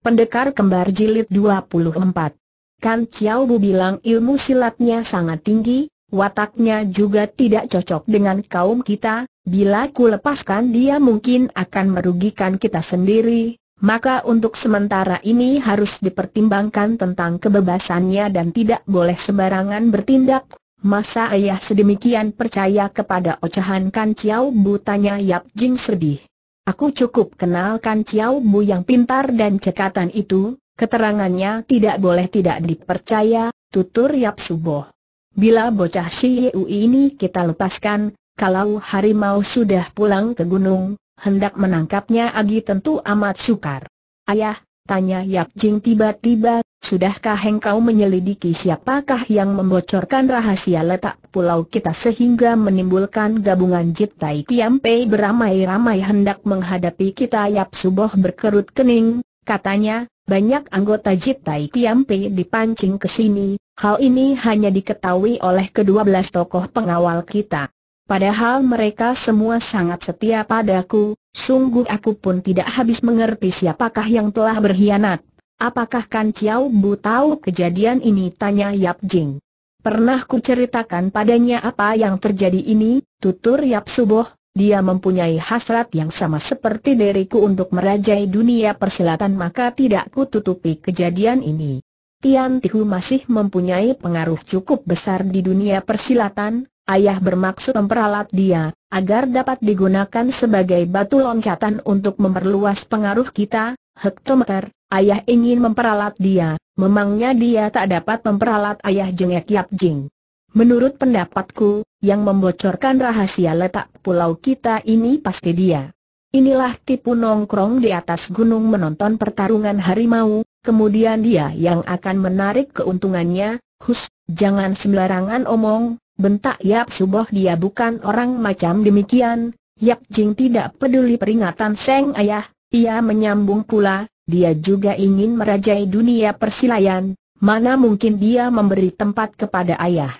Pendekar Kembar Jilid 24 Kan Chiao Bu bilang ilmu silatnya sangat tinggi, wataknya juga tidak cocok dengan kaum kita, bila ku lepaskan dia mungkin akan merugikan kita sendiri, maka untuk sementara ini harus dipertimbangkan tentang kebebasannya dan tidak boleh sembarangan bertindak, Masa ayah sedemikian percaya kepada ocehan Kan Chiao Bu tanya Yap Jing sedih. Aku cukup kenalkan Ciao Mu yang pintar dan cekatan itu, keterangannya tidak boleh tidak dipercaya, tutur Yap Suboh. Bila bocah si Yeu ini kita lepaskan, kalau harimau sudah pulang ke gunung, hendak menangkapnya Agi tentu amat sukar. Ayah, tanya Yap Jing tiba-tiba, Sudahkah engkau menyelidiki siapakah yang membocorkan rahasia letak pulau kita sehingga menimbulkan gabungan jip Tai Pei beramai-ramai hendak menghadapi kita Yap Suboh berkerut kening, katanya, banyak anggota jip Tai Pei dipancing ke sini, hal ini hanya diketahui oleh kedua belas tokoh pengawal kita. Padahal mereka semua sangat setia padaku, sungguh aku pun tidak habis mengerti siapakah yang telah berkhianat. Apakah Kan Chiao Bu tahu kejadian ini? Tanya Yap Jing. Pernah ku ceritakan padanya apa yang terjadi ini, tutur Yap Suboh, dia mempunyai hasrat yang sama seperti diriku untuk merajai dunia persilatan maka tidak ku tutupi kejadian ini. Tian Tihu masih mempunyai pengaruh cukup besar di dunia persilatan, ayah bermaksud memperalat dia, agar dapat digunakan sebagai batu loncatan untuk memperluas pengaruh kita, hektometer, Ayah ingin memperalat dia, memangnya dia tak dapat memperalat ayah jengek Yap Jing. Menurut pendapatku, yang membocorkan rahasia letak pulau kita ini pasti dia. Inilah tipu nongkrong di atas gunung menonton pertarungan harimau, kemudian dia yang akan menarik keuntungannya, hus, jangan sembarangan omong, bentak Yap Suboh dia bukan orang macam demikian, Yap Jing tidak peduli peringatan Seng Ayah, ia menyambung pula, dia juga ingin merajai dunia persilayan, mana mungkin dia memberi tempat kepada ayah.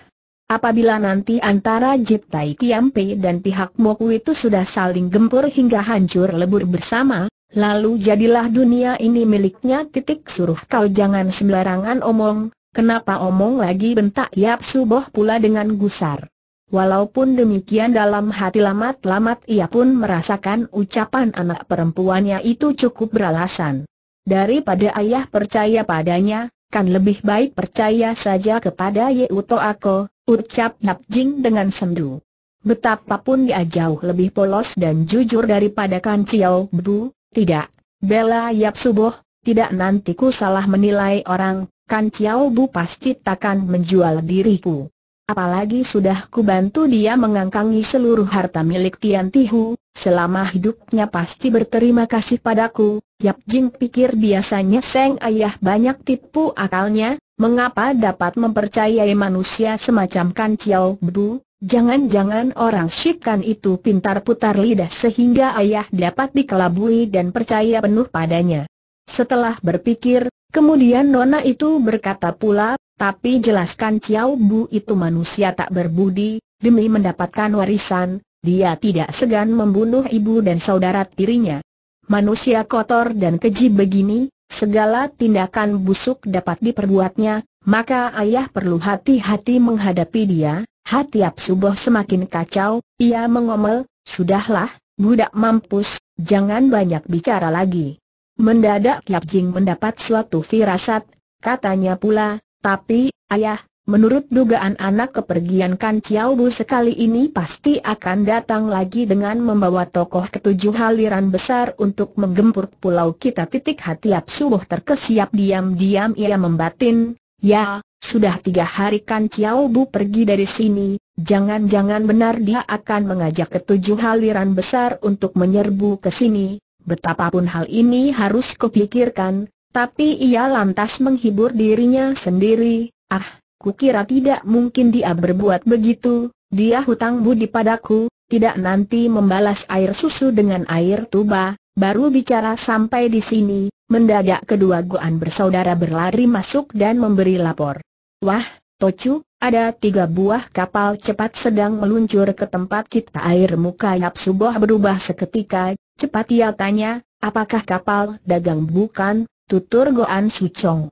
Apabila nanti antara Jip Tai Pei dan pihak Moku itu sudah saling gempur hingga hancur lebur bersama, lalu jadilah dunia ini miliknya titik suruh kau jangan sembarangan omong, kenapa omong lagi bentak Yap Suboh pula dengan gusar. Walaupun demikian dalam hati lamat-lamat ia pun merasakan ucapan anak perempuannya itu cukup beralasan daripada ayah percaya padanya, kan lebih baik percaya saja kepada Ye Uto Ako, ucap Nap Jing dengan sendu. Betapapun dia jauh lebih polos dan jujur daripada Kan Chiao Bu, tidak, Bella Yap Suboh, tidak nantiku salah menilai orang, Kan Chiao Bu pasti takkan menjual diriku. Apalagi sudah kubantu dia mengangkangi seluruh harta milik Tian Tihu, Selama hidupnya pasti berterima kasih padaku, Yap Jing pikir biasanya Seng Ayah banyak tipu akalnya, mengapa dapat mempercayai manusia semacam Kan Chiao Bu, Jangan-jangan orang Shikan itu pintar putar lidah sehingga ayah dapat dikelabui dan percaya penuh padanya. Setelah berpikir, kemudian Nona itu berkata pula, tapi jelaskan Ciao Bu itu manusia tak berbudi, demi mendapatkan warisan, dia tidak segan membunuh ibu dan saudara tirinya. Manusia kotor dan keji begini, segala tindakan busuk dapat diperbuatnya, maka ayah perlu hati-hati menghadapi dia. Hati Absuboh semakin kacau, ia mengomel, sudahlah, budak mampus, jangan banyak bicara lagi. Mendadak Yap Jing mendapat suatu firasat, katanya pula, tapi, ayah, Menurut dugaan anak kepergian Kan Chiao Bu sekali ini pasti akan datang lagi dengan membawa tokoh ketujuh haliran besar untuk menggempur pulau kita titik hati Suboh terkesiap diam-diam ia membatin, ya, sudah tiga hari Kan Chiao Bu pergi dari sini, jangan-jangan benar dia akan mengajak ketujuh haliran besar untuk menyerbu ke sini, betapapun hal ini harus kupikirkan, tapi ia lantas menghibur dirinya sendiri, ah. Kukira tidak mungkin dia berbuat begitu, dia hutang budi padaku, tidak nanti membalas air susu dengan air tuba, baru bicara sampai di sini, mendadak kedua guan bersaudara berlari masuk dan memberi lapor. Wah, Tocu, ada tiga buah kapal cepat sedang meluncur ke tempat kita air muka Yap Suboh berubah seketika, cepat ia tanya, apakah kapal dagang bukan, tutur Goan Sucong.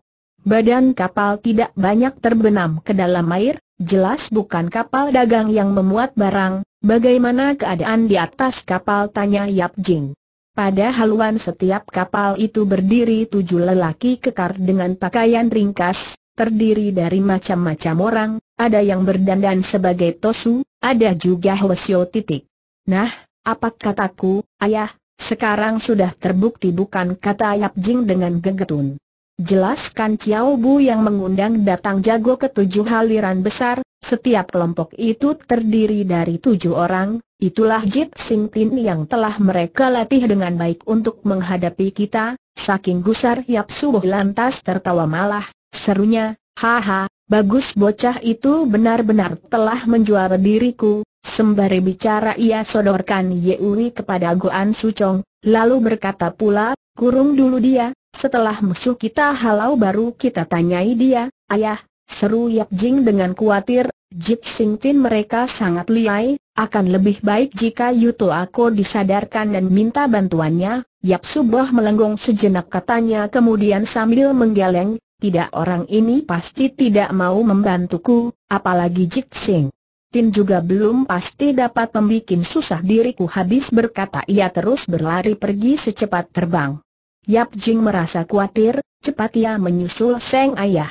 Badan kapal tidak banyak terbenam ke dalam air, jelas bukan kapal dagang yang memuat barang, bagaimana keadaan di atas kapal tanya Yap Jing. Pada haluan setiap kapal itu berdiri tujuh lelaki kekar dengan pakaian ringkas, terdiri dari macam-macam orang, ada yang berdandan sebagai Tosu, ada juga Hwasyo titik. Nah, apa kataku, ayah, sekarang sudah terbukti bukan kata Yap Jing dengan gegetun. Jelaskan Chiao Bu yang mengundang datang jago ketujuh haliran besar, setiap kelompok itu terdiri dari tujuh orang, itulah Jit Sing Tin yang telah mereka latih dengan baik untuk menghadapi kita, saking gusar Yap Subuh lantas tertawa malah, serunya, haha, bagus bocah itu benar-benar telah menjual diriku, sembari bicara ia sodorkan Yewi kepada Goan Sucong, lalu berkata pula, kurung dulu dia, setelah musuh kita halau baru kita tanyai dia, ayah, seru Yap Jing dengan khawatir, Jit Sing Tin mereka sangat liai, akan lebih baik jika Yuto Ako disadarkan dan minta bantuannya, Yap Suboh melenggong sejenak katanya kemudian sambil menggeleng, tidak orang ini pasti tidak mau membantuku, apalagi Jit Sing. Tin juga belum pasti dapat membuat susah diriku habis berkata ia terus berlari pergi secepat terbang. Yap Jing merasa khawatir, cepat ia menyusul Seng Ayah.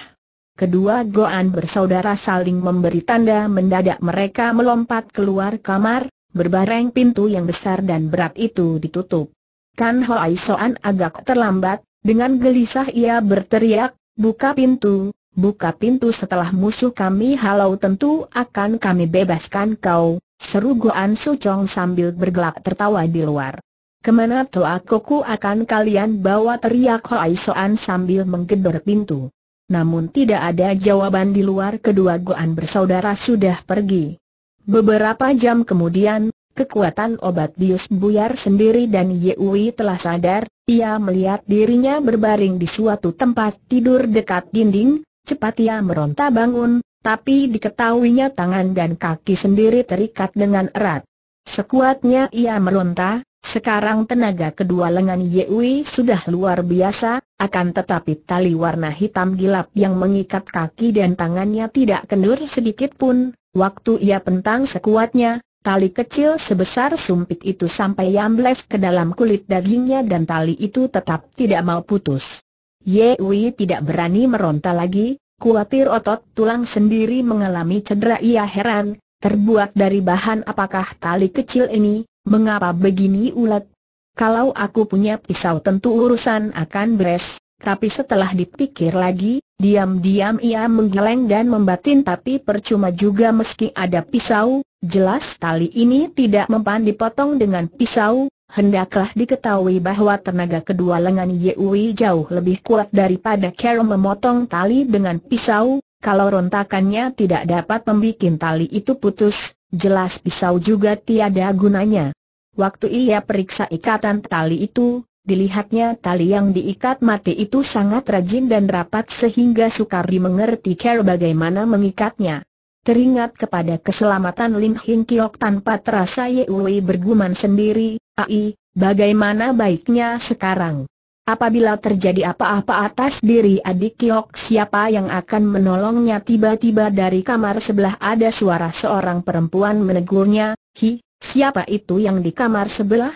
Kedua Goan bersaudara saling memberi tanda mendadak mereka melompat keluar kamar, berbareng pintu yang besar dan berat itu ditutup. Kan Hoai Soan agak terlambat, dengan gelisah ia berteriak, buka pintu, buka pintu setelah musuh kami halau tentu akan kami bebaskan kau, seru Goan Sucong sambil bergelak tertawa di luar. Kemana Toa Koku akan kalian bawa teriak Hoai Soan sambil menggedor pintu. Namun tidak ada jawaban di luar kedua Goan bersaudara sudah pergi. Beberapa jam kemudian, kekuatan obat bius buyar sendiri dan Wei telah sadar, ia melihat dirinya berbaring di suatu tempat tidur dekat dinding, Cepat ia meronta bangun, tapi diketahuinya tangan dan kaki sendiri terikat dengan erat. Sekuatnya ia meronta, sekarang tenaga kedua lengan Yui sudah luar biasa, akan tetapi tali warna hitam gelap yang mengikat kaki dan tangannya tidak kendur sedikit pun. Waktu ia pentang sekuatnya, Tali kecil sebesar sumpit itu sampai yambles ke dalam kulit dagingnya dan tali itu tetap tidak mau putus. Wei tidak berani meronta lagi, kuatir otot tulang sendiri mengalami cedera ia heran, terbuat dari bahan apakah tali kecil ini, mengapa begini ulat? Kalau aku punya pisau tentu urusan akan beres, tapi setelah dipikir lagi, diam-diam ia menggeleng dan membatin tapi percuma juga meski ada pisau, jelas tali ini tidak mempan dipotong dengan pisau, Hendaklah diketahui bahwa tenaga kedua lengan Yui jauh lebih kuat daripada Carol memotong tali dengan pisau, kalau rontakannya tidak dapat membuat tali itu putus, jelas pisau juga tiada gunanya. Waktu ia periksa ikatan tali itu, dilihatnya tali yang diikat mati itu sangat rajin dan rapat sehingga sukar mengerti Carol bagaimana mengikatnya. Teringat kepada keselamatan Ling Hing Kiok tanpa terasa Yui berguman sendiri, Ai, bagaimana baiknya sekarang? Apabila terjadi apa-apa atas diri adik Kiok siapa yang akan menolongnya tiba-tiba dari kamar sebelah ada suara seorang perempuan menegurnya, Hi, siapa itu yang di kamar sebelah?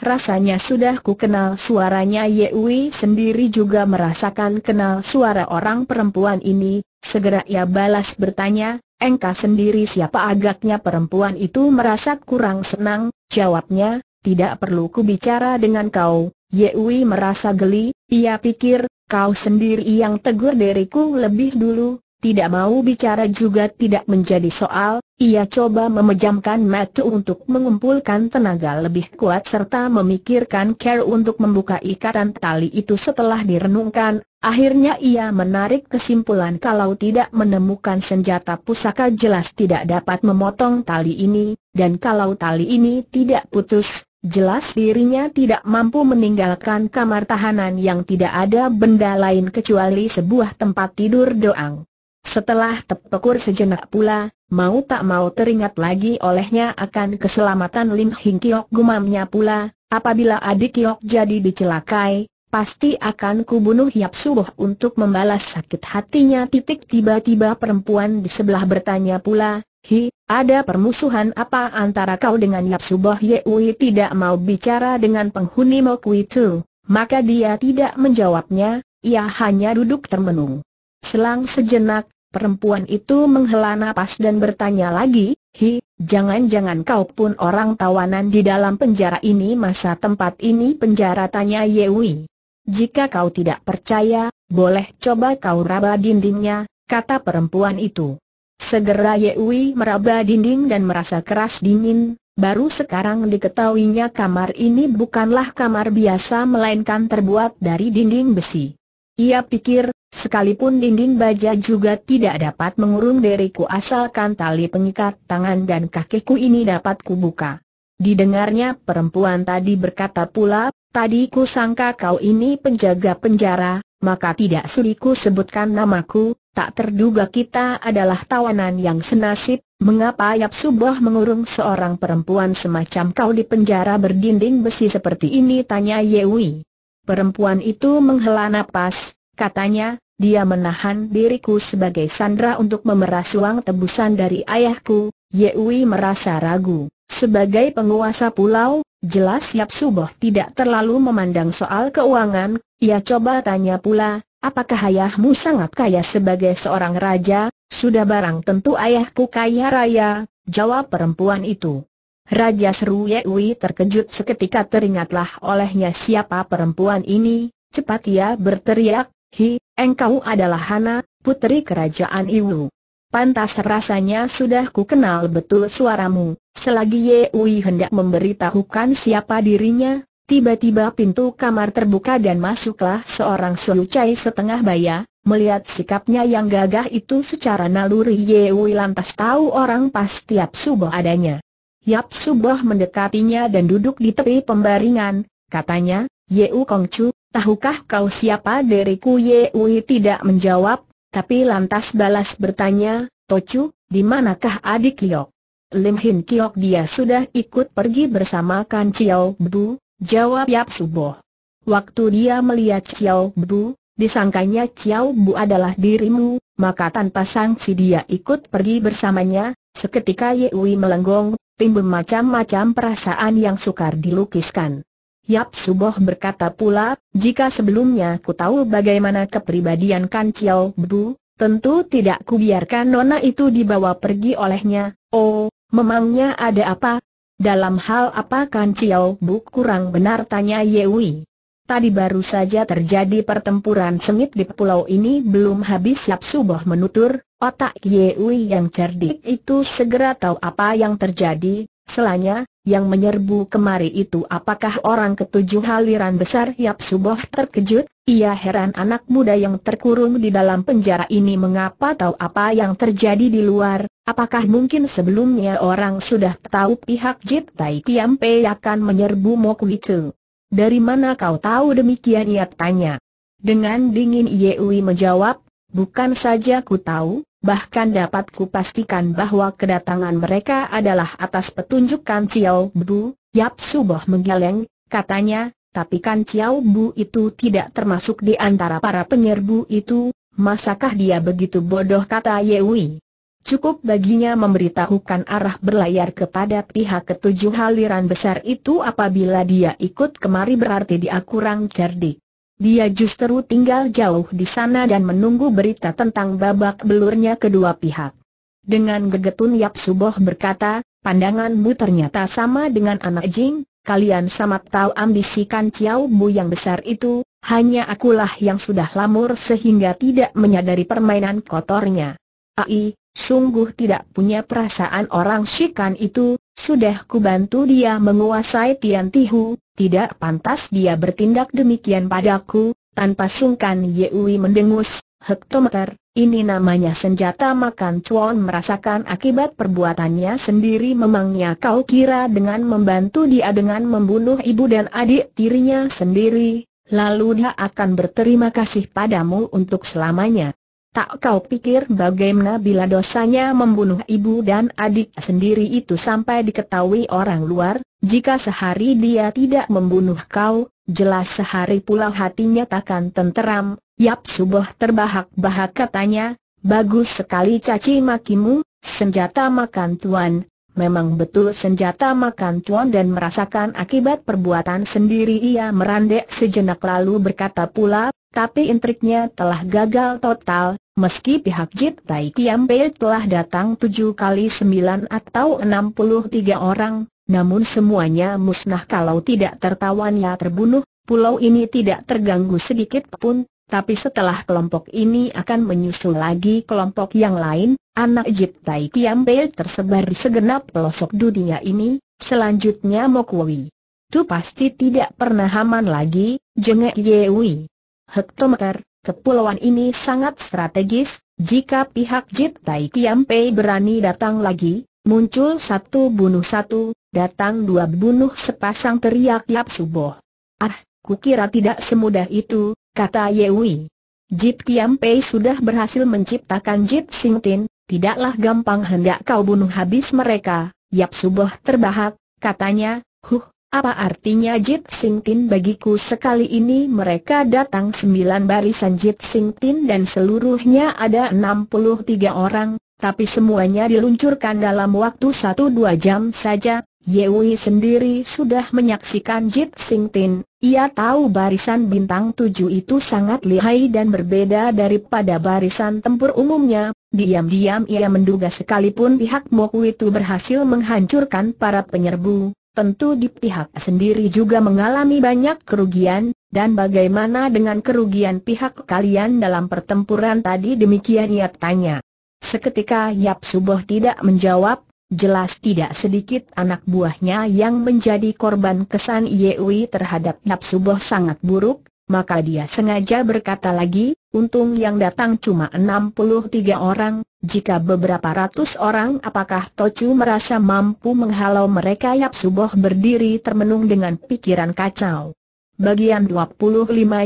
Rasanya sudah ku kenal suaranya Yewi sendiri juga merasakan kenal suara orang perempuan ini, segera ia balas bertanya, engkau sendiri siapa agaknya perempuan itu merasa kurang senang, jawabnya, tidak perlu ku bicara dengan kau. Ye Wei merasa geli, ia pikir, kau sendiri yang tegur diriku lebih dulu, tidak mau bicara juga tidak menjadi soal, ia coba memejamkan mata untuk mengumpulkan tenaga lebih kuat serta memikirkan care untuk membuka ikatan tali itu setelah direnungkan, akhirnya ia menarik kesimpulan kalau tidak menemukan senjata pusaka jelas tidak dapat memotong tali ini, dan kalau tali ini tidak putus, Jelas dirinya tidak mampu meninggalkan kamar tahanan yang tidak ada benda lain kecuali sebuah tempat tidur doang. Setelah tepukur sejenak pula, mau tak mau teringat lagi olehnya akan keselamatan Lim Hing Kiok gumamnya pula, apabila adik Kiok jadi dicelakai, pasti akan kubunuh Yap Suboh untuk membalas sakit hatinya. Titik tiba-tiba perempuan di sebelah bertanya pula, Hi, ada permusuhan apa antara kau dengan Yap Subah Yeui tidak mau bicara dengan penghuni Mokui itu? Maka dia tidak menjawabnya, ia hanya duduk termenung. Selang sejenak, perempuan itu menghela nafas dan bertanya lagi, Hi, jangan-jangan kau pun orang tawanan di dalam penjara ini masa tempat ini penjara tanya Yewi. Jika kau tidak percaya, boleh coba kau raba dindingnya, kata perempuan itu. Segera Yewi meraba dinding dan merasa keras dingin, baru sekarang diketahuinya kamar ini bukanlah kamar biasa melainkan terbuat dari dinding besi. Ia pikir, sekalipun dinding baja juga tidak dapat mengurung diriku asalkan tali pengikat tangan dan kakiku ini dapat kubuka. Didengarnya perempuan tadi berkata pula, tadi ku sangka kau ini penjaga penjara, maka tidak suliku sebutkan namaku, tak terduga kita adalah tawanan yang senasib, mengapa Yap Subuh mengurung seorang perempuan semacam kau di penjara berdinding besi seperti ini tanya Yewi. Perempuan itu menghela nafas. katanya, dia menahan diriku sebagai sandra untuk memeras uang tebusan dari ayahku, Yewi merasa ragu. Sebagai penguasa pulau, jelas Yap Subuh tidak terlalu memandang soal keuangan, ia coba tanya pula, Apakah ayahmu sangat kaya sebagai seorang raja? Sudah barang tentu ayahku kaya raya, jawab perempuan itu. Raja Seru Yewi terkejut seketika teringatlah olehnya siapa perempuan ini, cepat ia berteriak, Hi, engkau adalah Hana, putri kerajaan Iwu. Pantas rasanya sudah ku kenal betul suaramu, selagi Yewi hendak memberitahukan siapa dirinya, Tiba-tiba pintu kamar terbuka dan masuklah seorang cai setengah baya, melihat sikapnya yang gagah itu secara naluri Yewi lantas tahu orang pas tiap subuh adanya. Yap subuh mendekatinya dan duduk di tepi pembaringan, katanya, Yeu Kongcu, tahukah kau siapa diriku Yewi tidak menjawab, tapi lantas balas bertanya, Tocu, di manakah adik Liok? Lim Hin Kiok dia sudah ikut pergi bersama Kan Chiao Bu, Jawab Yap Suboh. Waktu dia melihat Xiao Bu, disangkanya Xiao Bu adalah dirimu, maka tanpa sanksi dia ikut pergi bersamanya, seketika Yewi melenggong, timbul macam-macam perasaan yang sukar dilukiskan. Yap Suboh berkata pula, jika sebelumnya ku tahu bagaimana kepribadian Kan Chiao Bu, tentu tidak ku biarkan nona itu dibawa pergi olehnya, oh, memangnya ada apa, dalam hal apa kan Ciao Bu kurang benar tanya Yewi. Tadi baru saja terjadi pertempuran sengit di pulau ini belum habis siap subuh menutur, otak Yewi yang cerdik itu segera tahu apa yang terjadi, selanya, yang menyerbu kemari itu apakah orang ketujuh haliran besar Yap Suboh terkejut, ia heran anak muda yang terkurung di dalam penjara ini mengapa tahu apa yang terjadi di luar, apakah mungkin sebelumnya orang sudah tahu pihak Jit Tai Tiam Pei akan menyerbu Mok itu? Dari mana kau tahu demikian ia tanya. Dengan dingin Yewi menjawab, bukan saja ku tahu, bahkan dapat kupastikan bahwa kedatangan mereka adalah atas petunjukan Ciao Bu, Yap Suboh menggeleng, katanya, tapi kan Ciao Bu itu tidak termasuk di antara para penyerbu itu, masakah dia begitu bodoh kata Yewi. Cukup baginya memberitahukan arah berlayar kepada pihak ketujuh haliran besar itu apabila dia ikut kemari berarti dia kurang cerdik. Dia justru tinggal jauh di sana dan menunggu berita tentang babak belurnya kedua pihak. Dengan gegetun Yap Suboh berkata, pandanganmu ternyata sama dengan anak Jing, kalian sama tahu ambisikan Ciao Bu yang besar itu, hanya akulah yang sudah lamur sehingga tidak menyadari permainan kotornya. Ai, sungguh tidak punya perasaan orang Shikan itu, sudah ku bantu dia menguasai Tian Tihu, tidak pantas dia bertindak demikian padaku, tanpa sungkan Yewi mendengus, hektometer, ini namanya senjata makan cuan merasakan akibat perbuatannya sendiri memangnya kau kira dengan membantu dia dengan membunuh ibu dan adik tirinya sendiri, lalu dia akan berterima kasih padamu untuk selamanya. Tak kau pikir bagaimana bila dosanya membunuh ibu dan adik sendiri itu sampai diketahui orang luar, jika sehari dia tidak membunuh kau, jelas sehari pula hatinya takkan tenteram, yap subuh terbahak-bahak katanya, bagus sekali caci makimu, senjata makan tuan, memang betul senjata makan tuan dan merasakan akibat perbuatan sendiri ia merandek sejenak lalu berkata pula, tapi intriknya telah gagal total, meski pihak Jit Tai Kiam Pei telah datang tujuh kali sembilan atau enam puluh tiga orang, namun semuanya musnah kalau tidak tertawannya terbunuh, pulau ini tidak terganggu sedikit pun, tapi setelah kelompok ini akan menyusul lagi kelompok yang lain, anak Jit Tai Kiam Pei tersebar di segenap pelosok dunia ini, selanjutnya Mokwui. Tu pasti tidak pernah aman lagi, jengek Yewi hektometer, kepulauan ini sangat strategis, jika pihak Jit Tai Pei berani datang lagi, muncul satu bunuh satu, datang dua bunuh sepasang teriak Yap Suboh. Ah, kukira tidak semudah itu, kata Yewi. Jit Pei sudah berhasil menciptakan Jit Singtin, tidaklah gampang hendak kau bunuh habis mereka, Yap Suboh terbahak, katanya, huh, apa artinya Jit Sing Tin bagiku sekali ini mereka datang sembilan barisan Jit Sing Tin dan seluruhnya ada enam puluh tiga orang, tapi semuanya diluncurkan dalam waktu satu dua jam saja. Wei sendiri sudah menyaksikan Jit Sing Tin, ia tahu barisan bintang tujuh itu sangat lihai dan berbeda daripada barisan tempur umumnya, diam-diam ia menduga sekalipun pihak Moku itu berhasil menghancurkan para penyerbu tentu di pihak sendiri juga mengalami banyak kerugian, dan bagaimana dengan kerugian pihak kalian dalam pertempuran tadi demikian ia tanya. Seketika Yap Suboh tidak menjawab, jelas tidak sedikit anak buahnya yang menjadi korban kesan Yewi terhadap Yap Suboh sangat buruk, maka dia sengaja berkata lagi, Untung yang datang cuma 63 orang, jika beberapa ratus orang apakah Tocu merasa mampu menghalau mereka Yap Suboh berdiri termenung dengan pikiran kacau. Bagian 25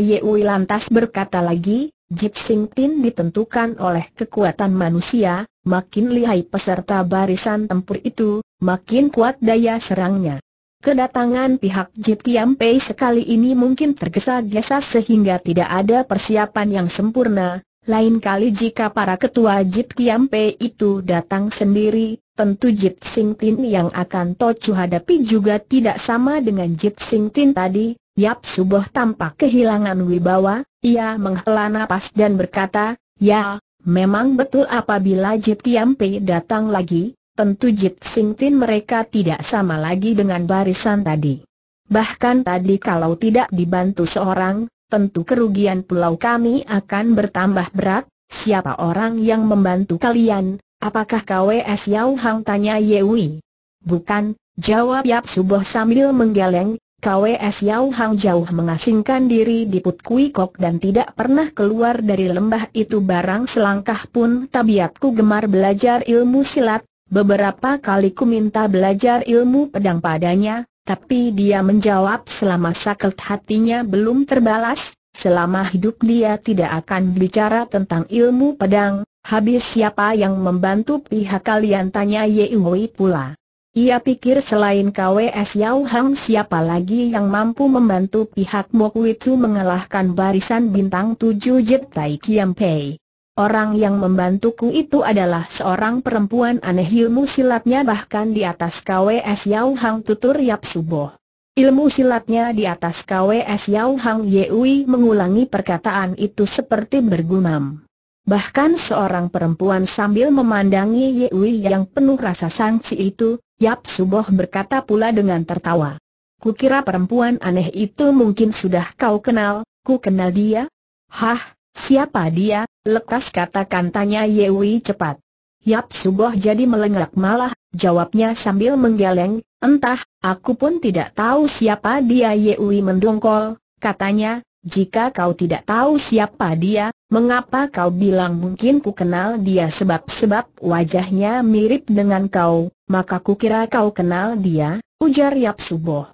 Yui lantas berkata lagi, Jip Sing Tin ditentukan oleh kekuatan manusia, makin lihai peserta barisan tempur itu, makin kuat daya serangnya. Kedatangan pihak Jip Tiam Pei sekali ini mungkin tergesa-gesa sehingga tidak ada persiapan yang sempurna. Lain kali jika para ketua Jip Tiam Pei itu datang sendiri, tentu Jip Sing Tin yang akan Tocu hadapi juga tidak sama dengan Jip Sing Tin tadi. Yap Suboh tampak kehilangan wibawa, ia menghela nafas dan berkata, Ya, memang betul apabila Jip Tiam Pei datang lagi, tentu Jit Sing Tin mereka tidak sama lagi dengan barisan tadi. Bahkan tadi kalau tidak dibantu seorang, tentu kerugian pulau kami akan bertambah berat, siapa orang yang membantu kalian, apakah KWS Yau Hang tanya Yewi? Bukan, jawab Yap Suboh sambil menggeleng, KWS Yau Hang jauh mengasingkan diri di Put Kui Kok dan tidak pernah keluar dari lembah itu barang selangkah pun tabiatku gemar belajar ilmu silat, Beberapa kali ku minta belajar ilmu pedang padanya, tapi dia menjawab selama sakit hatinya belum terbalas, selama hidup dia tidak akan bicara tentang ilmu pedang, habis siapa yang membantu pihak kalian tanya Ye Wei pula. Ia pikir selain KWS Yao Hang siapa lagi yang mampu membantu pihak Mok mengalahkan barisan bintang tujuh Jet Tai Kiam Pei. Orang yang membantuku itu adalah seorang perempuan aneh ilmu silatnya bahkan di atas KWS yau Hang Tutur Yap Suboh. Ilmu silatnya di atas KWS yau Hang Yeui mengulangi perkataan itu seperti bergumam. Bahkan seorang perempuan sambil memandangi Yeui yang penuh rasa sangsi itu, Yap Suboh berkata pula dengan tertawa. Kukira perempuan aneh itu mungkin sudah kau kenal, ku kenal dia. Hah, siapa dia? Lekas katakan tanya Yewi cepat. Yap Suboh jadi melengak malah, jawabnya sambil menggeleng, entah, aku pun tidak tahu siapa dia Yewi mendongkol, katanya, jika kau tidak tahu siapa dia, mengapa kau bilang mungkin ku kenal dia sebab-sebab wajahnya mirip dengan kau, maka ku kira kau kenal dia, ujar Yap Suboh.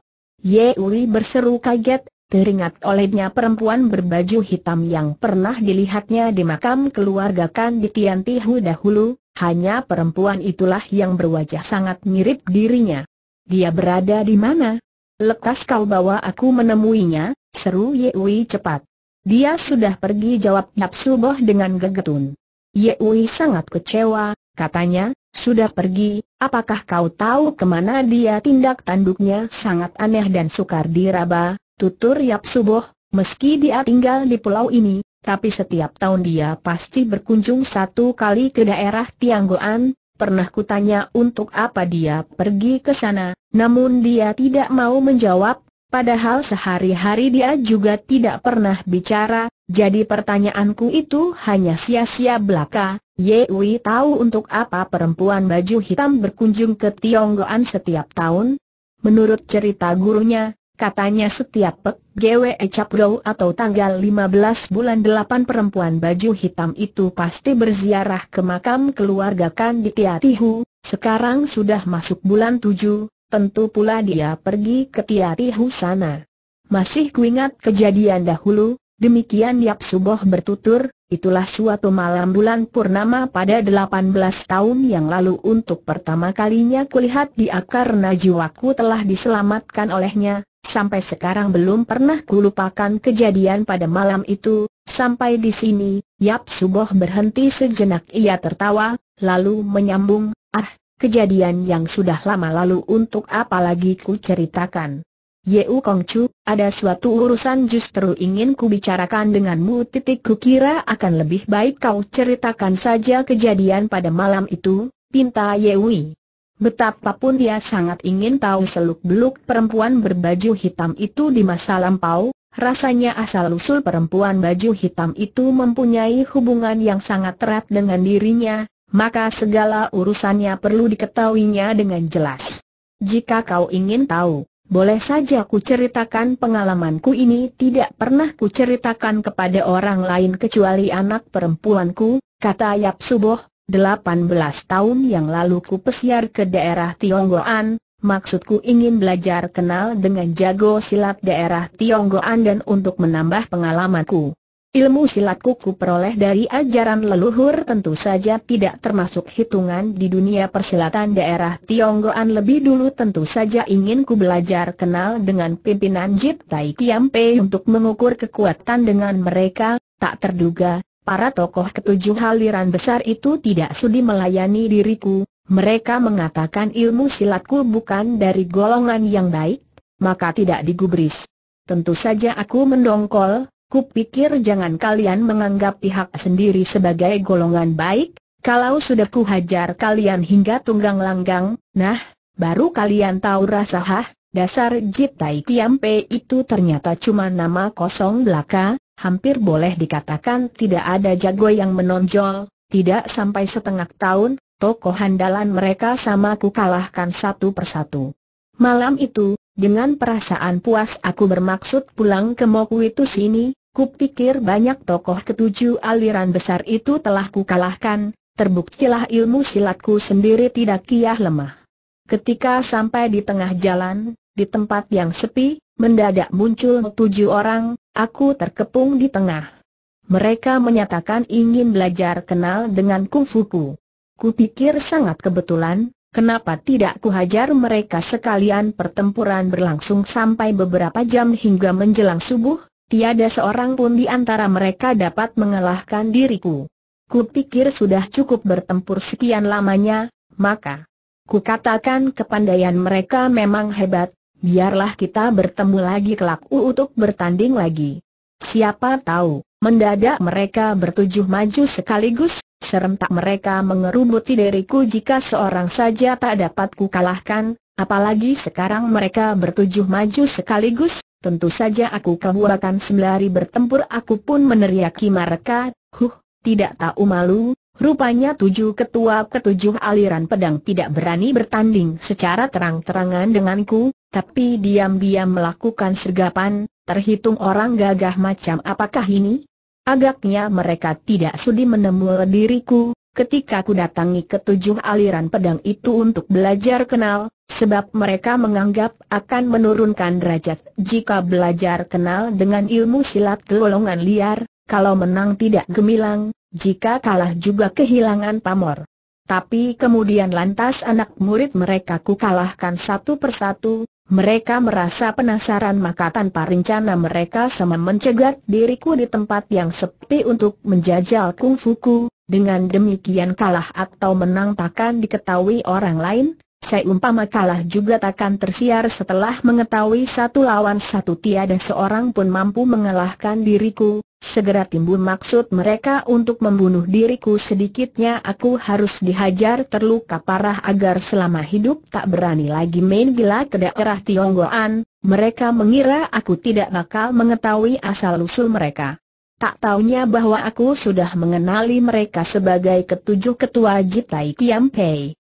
Yewi berseru kaget, Teringat olehnya perempuan berbaju hitam yang pernah dilihatnya di makam keluarga Kan di Tiantihu dahulu, hanya perempuan itulah yang berwajah sangat mirip dirinya. Dia berada di mana? Lekas kau bawa aku menemuinya, seru Ye Wei cepat. Dia sudah pergi jawab Boh dengan gegetun. Wei sangat kecewa, katanya, sudah pergi, apakah kau tahu kemana dia tindak tanduknya sangat aneh dan sukar diraba, Tutur Yap Suboh, meski dia tinggal di pulau ini, tapi setiap tahun dia pasti berkunjung satu kali ke daerah Tianggoan. Pernah kutanya untuk apa dia pergi ke sana, namun dia tidak mau menjawab, padahal sehari-hari dia juga tidak pernah bicara, jadi pertanyaanku itu hanya sia-sia belaka. Yewi tahu untuk apa perempuan baju hitam berkunjung ke Tionggoan setiap tahun? Menurut cerita gurunya, Katanya setiap pek GWE Capgo atau tanggal 15 bulan 8 perempuan baju hitam itu pasti berziarah ke makam keluarga Kan di Tiatihu, sekarang sudah masuk bulan 7, tentu pula dia pergi ke Tiatihu sana. Masih kuingat kejadian dahulu, demikian Yap Suboh bertutur, itulah suatu malam bulan purnama pada 18 tahun yang lalu untuk pertama kalinya kulihat di akar najiwaku telah diselamatkan olehnya, Sampai sekarang belum pernah kulupakan kejadian pada malam itu, sampai di sini, Yap Suboh berhenti sejenak ia tertawa, lalu menyambung, ah, kejadian yang sudah lama lalu untuk apa lagi ku ceritakan. Yeu Kongcu, ada suatu urusan justru ingin ku bicarakan denganmu titik ku kira akan lebih baik kau ceritakan saja kejadian pada malam itu, pinta Yewi. Betapapun dia sangat ingin tahu seluk-beluk perempuan berbaju hitam itu di masa lampau, rasanya asal-usul perempuan baju hitam itu mempunyai hubungan yang sangat erat dengan dirinya, maka segala urusannya perlu diketahuinya dengan jelas. Jika kau ingin tahu, boleh saja ku ceritakan pengalamanku ini tidak pernah ku ceritakan kepada orang lain kecuali anak perempuanku, kata Yap Suboh, 18 tahun yang lalu ku pesiar ke daerah Tionggoan, maksudku ingin belajar kenal dengan jago silat daerah Tionggoan dan untuk menambah pengalamanku. Ilmu silatku ku peroleh dari ajaran leluhur tentu saja tidak termasuk hitungan di dunia persilatan daerah Tionggoan lebih dulu tentu saja ingin ku belajar kenal dengan pimpinan Jip Tai Kiam Pei untuk mengukur kekuatan dengan mereka, tak terduga, para tokoh ketujuh aliran besar itu tidak sudi melayani diriku, mereka mengatakan ilmu silatku bukan dari golongan yang baik, maka tidak digubris. Tentu saja aku mendongkol, kupikir jangan kalian menganggap pihak sendiri sebagai golongan baik, kalau sudah kuhajar kalian hingga tunggang langgang, nah, baru kalian tahu rasa hah, dasar Jitai Kiampe itu ternyata cuma nama kosong belaka, hampir boleh dikatakan tidak ada jago yang menonjol, tidak sampai setengah tahun, tokoh handalan mereka sama ku kalahkan satu persatu. Malam itu, dengan perasaan puas aku bermaksud pulang ke Moku itu sini, ku pikir banyak tokoh ketujuh aliran besar itu telah ku kalahkan, terbuktilah ilmu silatku sendiri tidak kiah lemah. Ketika sampai di tengah jalan, di tempat yang sepi, Mendadak muncul tujuh orang, aku terkepung di tengah. Mereka menyatakan ingin belajar kenal dengan kungfuku. Kupikir sangat kebetulan, Kenapa tidak kuhajar mereka sekalian pertempuran berlangsung sampai beberapa jam hingga menjelang subuh, tiada seorang pun di antara mereka dapat mengalahkan diriku. Kupikir sudah cukup bertempur sekian lamanya, maka kukatakan kepandaian mereka memang hebat, Biarlah kita bertemu lagi kelak untuk bertanding lagi. Siapa tahu, mendadak mereka bertujuh maju sekaligus, serentak mereka mengerubuti diriku jika seorang saja tak dapat kukalahkan, apalagi sekarang mereka bertujuh maju sekaligus, tentu saja aku kebuakan sembari bertempur aku pun meneriaki mereka, huh, tidak tahu malu, Rupanya tujuh ketua ketujuh aliran pedang tidak berani bertanding secara terang-terangan denganku, tapi diam-diam melakukan sergapan, terhitung orang gagah macam apakah ini? Agaknya mereka tidak sudi menemui diriku, ketika ku datangi ketujuh aliran pedang itu untuk belajar kenal, sebab mereka menganggap akan menurunkan derajat jika belajar kenal dengan ilmu silat golongan liar, kalau menang tidak gemilang, jika kalah juga kehilangan pamor. Tapi kemudian lantas anak murid mereka ku kalahkan satu persatu, mereka merasa penasaran maka tanpa rencana mereka sama mencegat diriku di tempat yang sepi untuk menjajal kung fu ku. dengan demikian kalah atau menang takkan diketahui orang lain, Saya umpama kalah juga takkan tersiar setelah mengetahui satu lawan satu tiada seorang pun mampu mengalahkan diriku, Segera timbul maksud mereka untuk membunuh diriku sedikitnya aku harus dihajar terluka parah agar selama hidup tak berani lagi main bila ke daerah Tionggoan, mereka mengira aku tidak bakal mengetahui asal-usul mereka. Tak taunya bahwa aku sudah mengenali mereka sebagai ketujuh ketua Jitai Kiam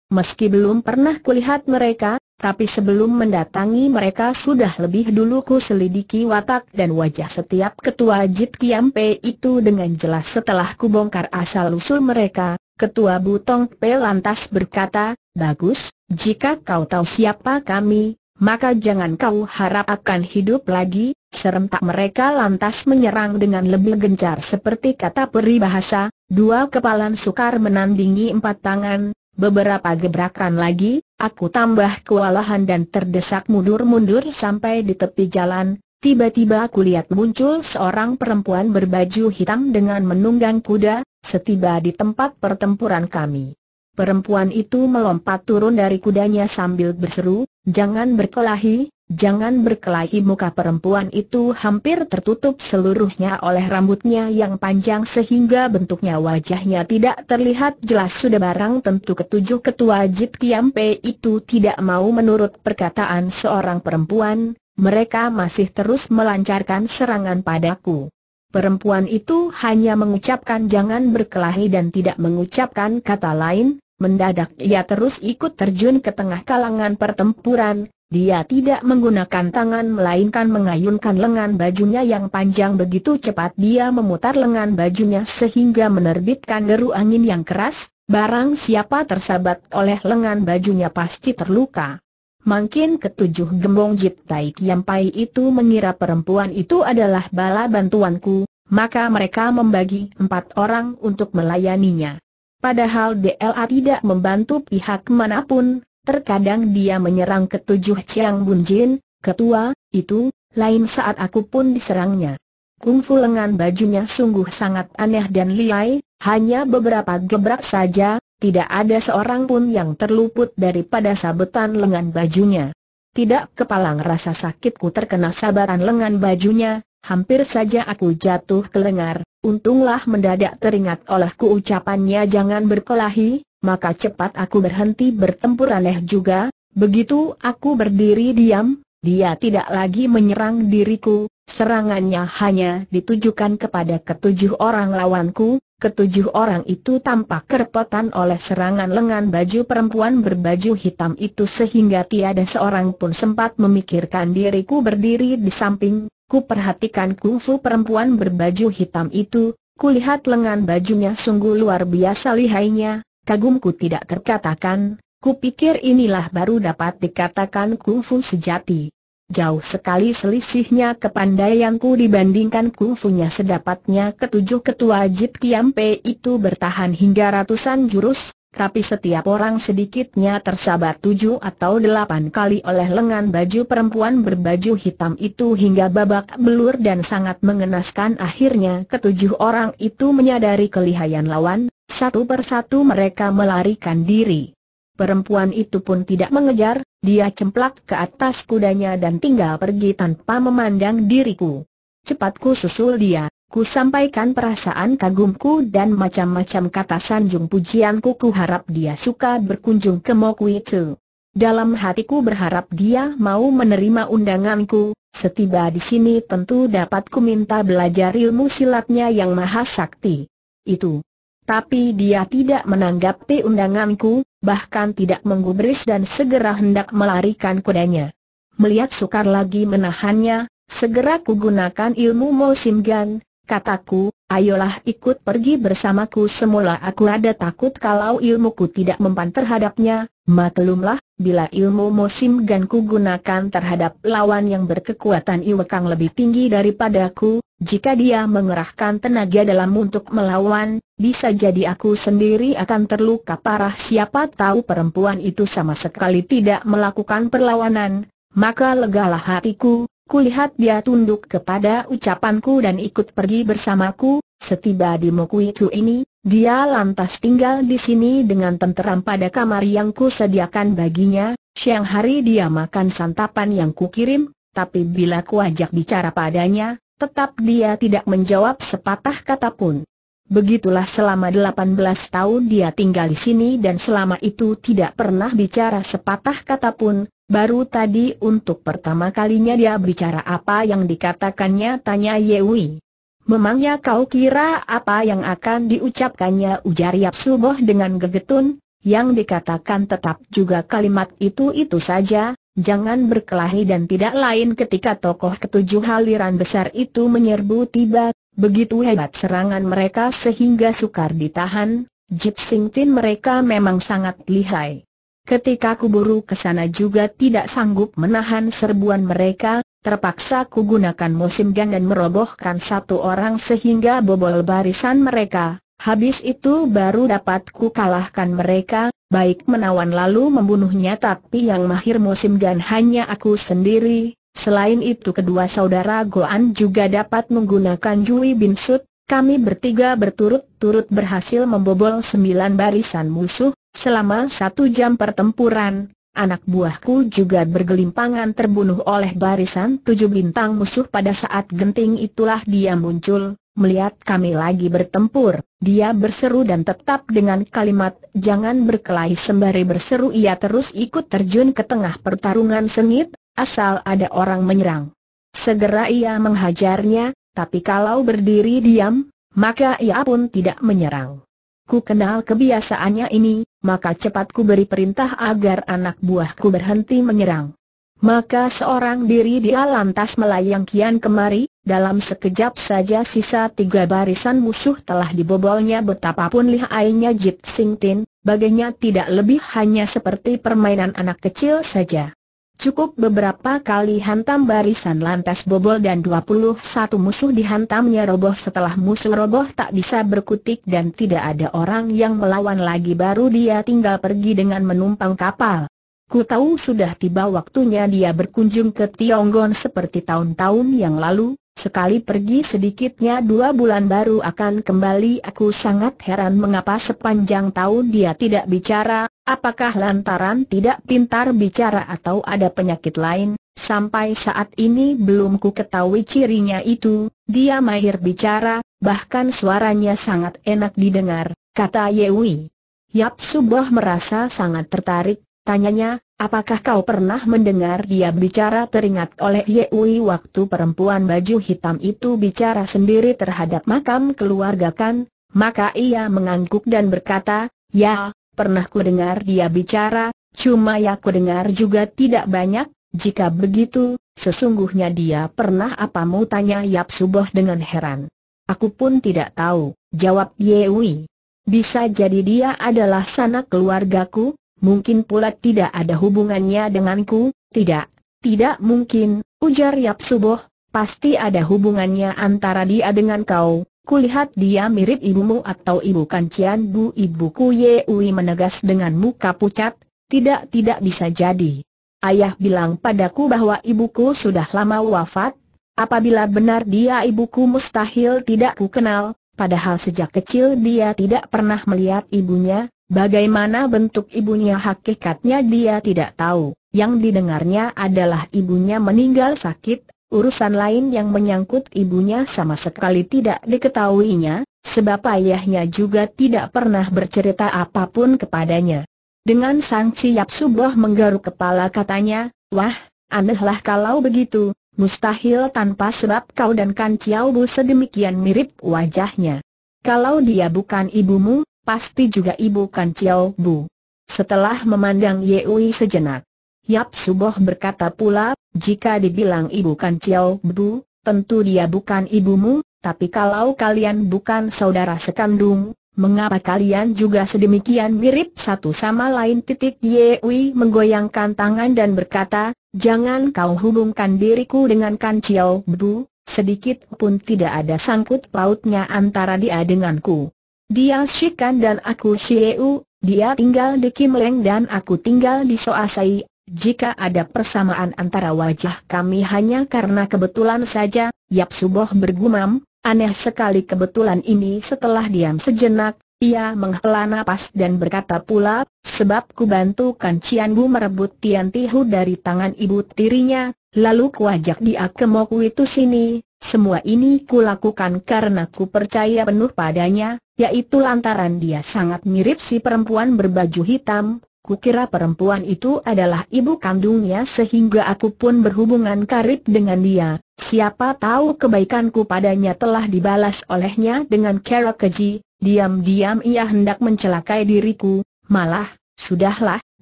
meski belum pernah kulihat mereka, tapi sebelum mendatangi mereka sudah lebih dulu ku selidiki watak dan wajah setiap ketua Jit Pe itu dengan jelas setelah ku bongkar asal-usul mereka, ketua Butong Pe lantas berkata, Bagus, jika kau tahu siapa kami, maka jangan kau harap akan hidup lagi, serentak mereka lantas menyerang dengan lebih gencar seperti kata peri bahasa. dua kepalan sukar menandingi empat tangan, beberapa gebrakan lagi, Aku tambah kewalahan dan terdesak mundur-mundur sampai di tepi jalan, tiba-tiba aku lihat muncul seorang perempuan berbaju hitam dengan menunggang kuda, setiba di tempat pertempuran kami. Perempuan itu melompat turun dari kudanya sambil berseru, jangan berkelahi, Jangan berkelahi muka perempuan itu hampir tertutup seluruhnya oleh rambutnya yang panjang sehingga bentuknya wajahnya tidak terlihat jelas sudah barang tentu ketujuh ketua Jit Kiampe itu tidak mau menurut perkataan seorang perempuan, mereka masih terus melancarkan serangan padaku. Perempuan itu hanya mengucapkan jangan berkelahi dan tidak mengucapkan kata lain, mendadak ia terus ikut terjun ke tengah kalangan pertempuran, dia tidak menggunakan tangan melainkan mengayunkan lengan bajunya yang panjang begitu cepat dia memutar lengan bajunya sehingga menerbitkan deru angin yang keras, barang siapa tersabat oleh lengan bajunya pasti terluka. Mungkin ketujuh gembong Jit Tai Kiampai itu mengira perempuan itu adalah bala bantuanku, maka mereka membagi empat orang untuk melayaninya. Padahal DLA tidak membantu pihak manapun, Terkadang dia menyerang ketujuh Chiang Bunjin, ketua, itu, lain saat aku pun diserangnya. Kungfu lengan bajunya sungguh sangat aneh dan liai, hanya beberapa gebrak saja, tidak ada seorang pun yang terluput daripada sabetan lengan bajunya. Tidak kepalang rasa sakitku terkena sabaran lengan bajunya, hampir saja aku jatuh ke lengar, untunglah mendadak teringat olehku ucapannya jangan berkelahi, maka cepat aku berhenti bertempur aneh juga, begitu aku berdiri diam, dia tidak lagi menyerang diriku, serangannya hanya ditujukan kepada ketujuh orang lawanku, ketujuh orang itu tampak kerepotan oleh serangan lengan baju perempuan berbaju hitam itu sehingga tiada seorang pun sempat memikirkan diriku berdiri di samping, ku perhatikan kungfu perempuan berbaju hitam itu, kulihat lengan bajunya sungguh luar biasa lihainya, kagumku tidak terkatakan, kupikir inilah baru dapat dikatakan kungfu sejati. Jauh sekali selisihnya kepandaianku dibandingkan kungfunya sedapatnya ketujuh ketua Jit Kiampe itu bertahan hingga ratusan jurus, tapi setiap orang sedikitnya tersabat tujuh atau delapan kali oleh lengan baju perempuan berbaju hitam itu hingga babak belur dan sangat mengenaskan akhirnya ketujuh orang itu menyadari kelihayan lawan, satu persatu mereka melarikan diri. Perempuan itu pun tidak mengejar, dia cemplak ke atas kudanya dan tinggal pergi tanpa memandang diriku. Cepatku susul dia. Ku sampaikan perasaan kagumku dan macam-macam kata sanjung pujianku ku harap dia suka berkunjung ke Mokwi itu. Dalam hatiku berharap dia mau menerima undanganku, setiba di sini tentu dapat ku minta belajar ilmu silatnya yang maha sakti. Itu. Tapi dia tidak menanggapi undanganku, bahkan tidak menggubris dan segera hendak melarikan kudanya. Melihat sukar lagi menahannya, Segera kugunakan ilmu Mo Sim Gan. Kataku, ayolah ikut pergi bersamaku semula aku ada takut kalau ilmuku tidak mempan terhadapnya, maklumlah, bila ilmu musim ganku gunakan terhadap lawan yang berkekuatan iwekang lebih tinggi daripadaku, jika dia mengerahkan tenaga dalam untuk melawan, bisa jadi aku sendiri akan terluka parah siapa tahu perempuan itu sama sekali tidak melakukan perlawanan, maka legalah hatiku, Kulihat dia tunduk kepada ucapanku dan ikut pergi bersamaku, setiba di Mokuitu ini, dia lantas tinggal di sini dengan tenteram pada kamar yang ku sediakan baginya, siang hari dia makan santapan yang kukirim, tapi bila ku ajak bicara padanya, tetap dia tidak menjawab sepatah kata pun. Begitulah selama 18 tahun dia tinggal di sini dan selama itu tidak pernah bicara sepatah kata pun, baru tadi untuk pertama kalinya dia bicara apa yang dikatakannya tanya Yewi. Memangnya kau kira apa yang akan diucapkannya ujar Yap Suboh dengan gegetun, yang dikatakan tetap juga kalimat itu-itu saja, jangan berkelahi dan tidak lain ketika tokoh ketujuh haliran besar itu menyerbu tiba Begitu hebat serangan mereka sehingga sukar ditahan, Jip Sing Tin mereka memang sangat lihai. Ketika kuburu ke sana juga tidak sanggup menahan serbuan mereka, terpaksa ku gunakan musim gang dan merobohkan satu orang sehingga bobol barisan mereka. Habis itu baru dapat ku kalahkan mereka, baik menawan lalu membunuhnya tapi yang mahir musim gan hanya aku sendiri, Selain itu kedua saudara Goan juga dapat menggunakan Jui Bin Sud, kami bertiga berturut-turut berhasil membobol sembilan barisan musuh, selama satu jam pertempuran, anak buahku juga bergelimpangan terbunuh oleh barisan tujuh bintang musuh pada saat genting itulah dia muncul, melihat kami lagi bertempur, dia berseru dan tetap dengan kalimat, jangan berkelahi sembari berseru ia terus ikut terjun ke tengah pertarungan sengit, asal ada orang menyerang. Segera ia menghajarnya, tapi kalau berdiri diam, maka ia pun tidak menyerang. Ku kenal kebiasaannya ini, maka cepat ku beri perintah agar anak buahku berhenti menyerang. Maka seorang diri alam lantas melayang kian kemari, dalam sekejap saja sisa tiga barisan musuh telah dibobolnya betapapun lihainya Jit Sing Tin, bagainya tidak lebih hanya seperti permainan anak kecil saja. Cukup beberapa kali hantam barisan lantas bobol dan 21 musuh dihantamnya roboh setelah musuh roboh tak bisa berkutik dan tidak ada orang yang melawan lagi baru dia tinggal pergi dengan menumpang kapal. Ku tahu sudah tiba waktunya dia berkunjung ke Tionggon seperti tahun-tahun yang lalu, sekali pergi sedikitnya dua bulan baru akan kembali aku sangat heran mengapa sepanjang tahun dia tidak bicara, Apakah lantaran tidak pintar bicara atau ada penyakit lain, sampai saat ini belum ku ketahui cirinya itu, dia mahir bicara, bahkan suaranya sangat enak didengar, kata Yewi. Yap Suboh merasa sangat tertarik, tanyanya, apakah kau pernah mendengar dia bicara teringat oleh Yewi waktu perempuan baju hitam itu bicara sendiri terhadap makam keluarga kan? Maka ia mengangguk dan berkata, ya, Pernah ku dengar dia bicara, cuma ya ku dengar juga tidak banyak, jika begitu, sesungguhnya dia pernah apa? Mu tanya Yap Suboh dengan heran. Aku pun tidak tahu, jawab Yewi. Bisa jadi dia adalah sanak keluargaku, mungkin pula tidak ada hubungannya denganku, tidak, tidak mungkin, ujar Yap Suboh, pasti ada hubungannya antara dia dengan kau, Kulihat dia mirip ibumu atau ibu kancian bu ibuku Ui menegas dengan muka pucat, tidak tidak bisa jadi. Ayah bilang padaku bahwa ibuku sudah lama wafat, apabila benar dia ibuku mustahil tidak ku kenal, padahal sejak kecil dia tidak pernah melihat ibunya, bagaimana bentuk ibunya hakikatnya dia tidak tahu, yang didengarnya adalah ibunya meninggal sakit, Urusan lain yang menyangkut ibunya sama sekali tidak diketahuinya, sebab ayahnya juga tidak pernah bercerita apapun kepadanya. Dengan Sang Ciap Suboh menggaruk kepala katanya, Wah, anehlah kalau begitu, mustahil tanpa sebab kau dan Kan Chiao Bu sedemikian mirip wajahnya. Kalau dia bukan ibumu, pasti juga ibu Kan Chiao Bu. Setelah memandang Yeui sejenak, Yap Suboh berkata pula, jika dibilang ibu kan Ciao Bu, tentu dia bukan ibumu, tapi kalau kalian bukan saudara sekandung, mengapa kalian juga sedemikian mirip satu sama lain? Titik Yewi menggoyangkan tangan dan berkata, jangan kau hubungkan diriku dengan Kan Ciao Bu, sedikit pun tidak ada sangkut pautnya antara dia denganku. Dia Shikan dan aku Shieu, dia tinggal di Leng dan aku tinggal di Soasai, jika ada persamaan antara wajah kami hanya karena kebetulan saja, Yap Suboh bergumam, aneh sekali kebetulan ini setelah diam sejenak, ia menghela napas dan berkata pula, sebab ku bantu Kan Cian Bu merebut Tian Tihu dari tangan ibu tirinya, lalu kuajak dia ke Moku itu sini, semua ini ku lakukan karena ku percaya penuh padanya, yaitu lantaran dia sangat mirip si perempuan berbaju hitam, Kukira perempuan itu adalah ibu kandungnya sehingga aku pun berhubungan karib dengan dia. Siapa tahu kebaikanku padanya telah dibalas olehnya dengan kera keji. Diam-diam ia hendak mencelakai diriku. Malah, sudahlah,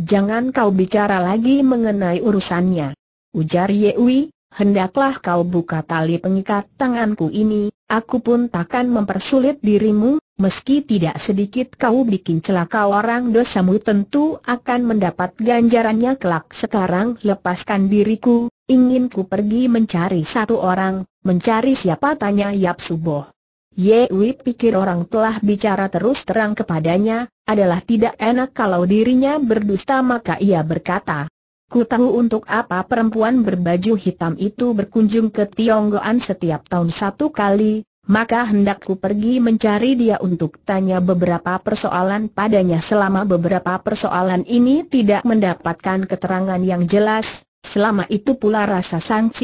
jangan kau bicara lagi mengenai urusannya. Ujar Yewi, hendaklah kau buka tali pengikat tanganku ini, Aku pun takkan mempersulit dirimu, meski tidak sedikit kau bikin celaka orang dosamu tentu akan mendapat ganjarannya kelak sekarang lepaskan diriku, ingin ku pergi mencari satu orang, mencari siapa tanya Yap Suboh. Yewi pikir orang telah bicara terus terang kepadanya, adalah tidak enak kalau dirinya berdusta maka ia berkata, Ku tahu untuk apa perempuan berbaju hitam itu berkunjung ke Tionggoan setiap tahun satu kali, maka hendakku pergi mencari dia untuk tanya beberapa persoalan padanya selama beberapa persoalan ini tidak mendapatkan keterangan yang jelas, selama itu pula rasa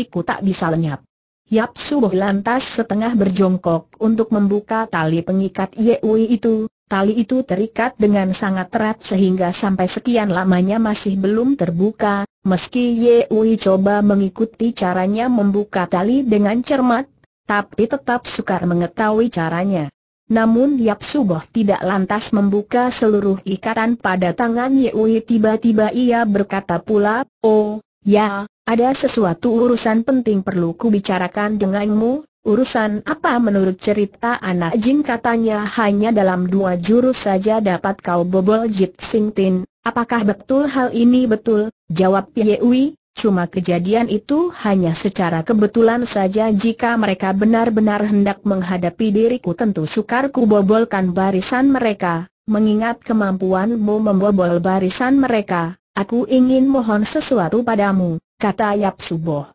ku tak bisa lenyap. Yap Subuh lantas setengah berjongkok untuk membuka tali pengikat Yewi itu, Tali itu terikat dengan sangat erat sehingga sampai sekian lamanya masih belum terbuka, meski Ye Ui coba mengikuti caranya membuka tali dengan cermat, tapi tetap sukar mengetahui caranya. Namun Yap Suboh tidak lantas membuka seluruh ikatan pada tangan Ui tiba-tiba ia berkata pula, Oh, ya, ada sesuatu urusan penting perlu kubicarakan denganmu, Urusan apa menurut cerita anak jin katanya hanya dalam dua jurus saja dapat kau bobol Jit Sing Tin, apakah betul hal ini betul? Jawab Ye Wei. cuma kejadian itu hanya secara kebetulan saja jika mereka benar-benar hendak menghadapi diriku tentu sukar ku bobolkan barisan mereka, mengingat kemampuanmu membobol barisan mereka, aku ingin mohon sesuatu padamu, kata Yap Suboh.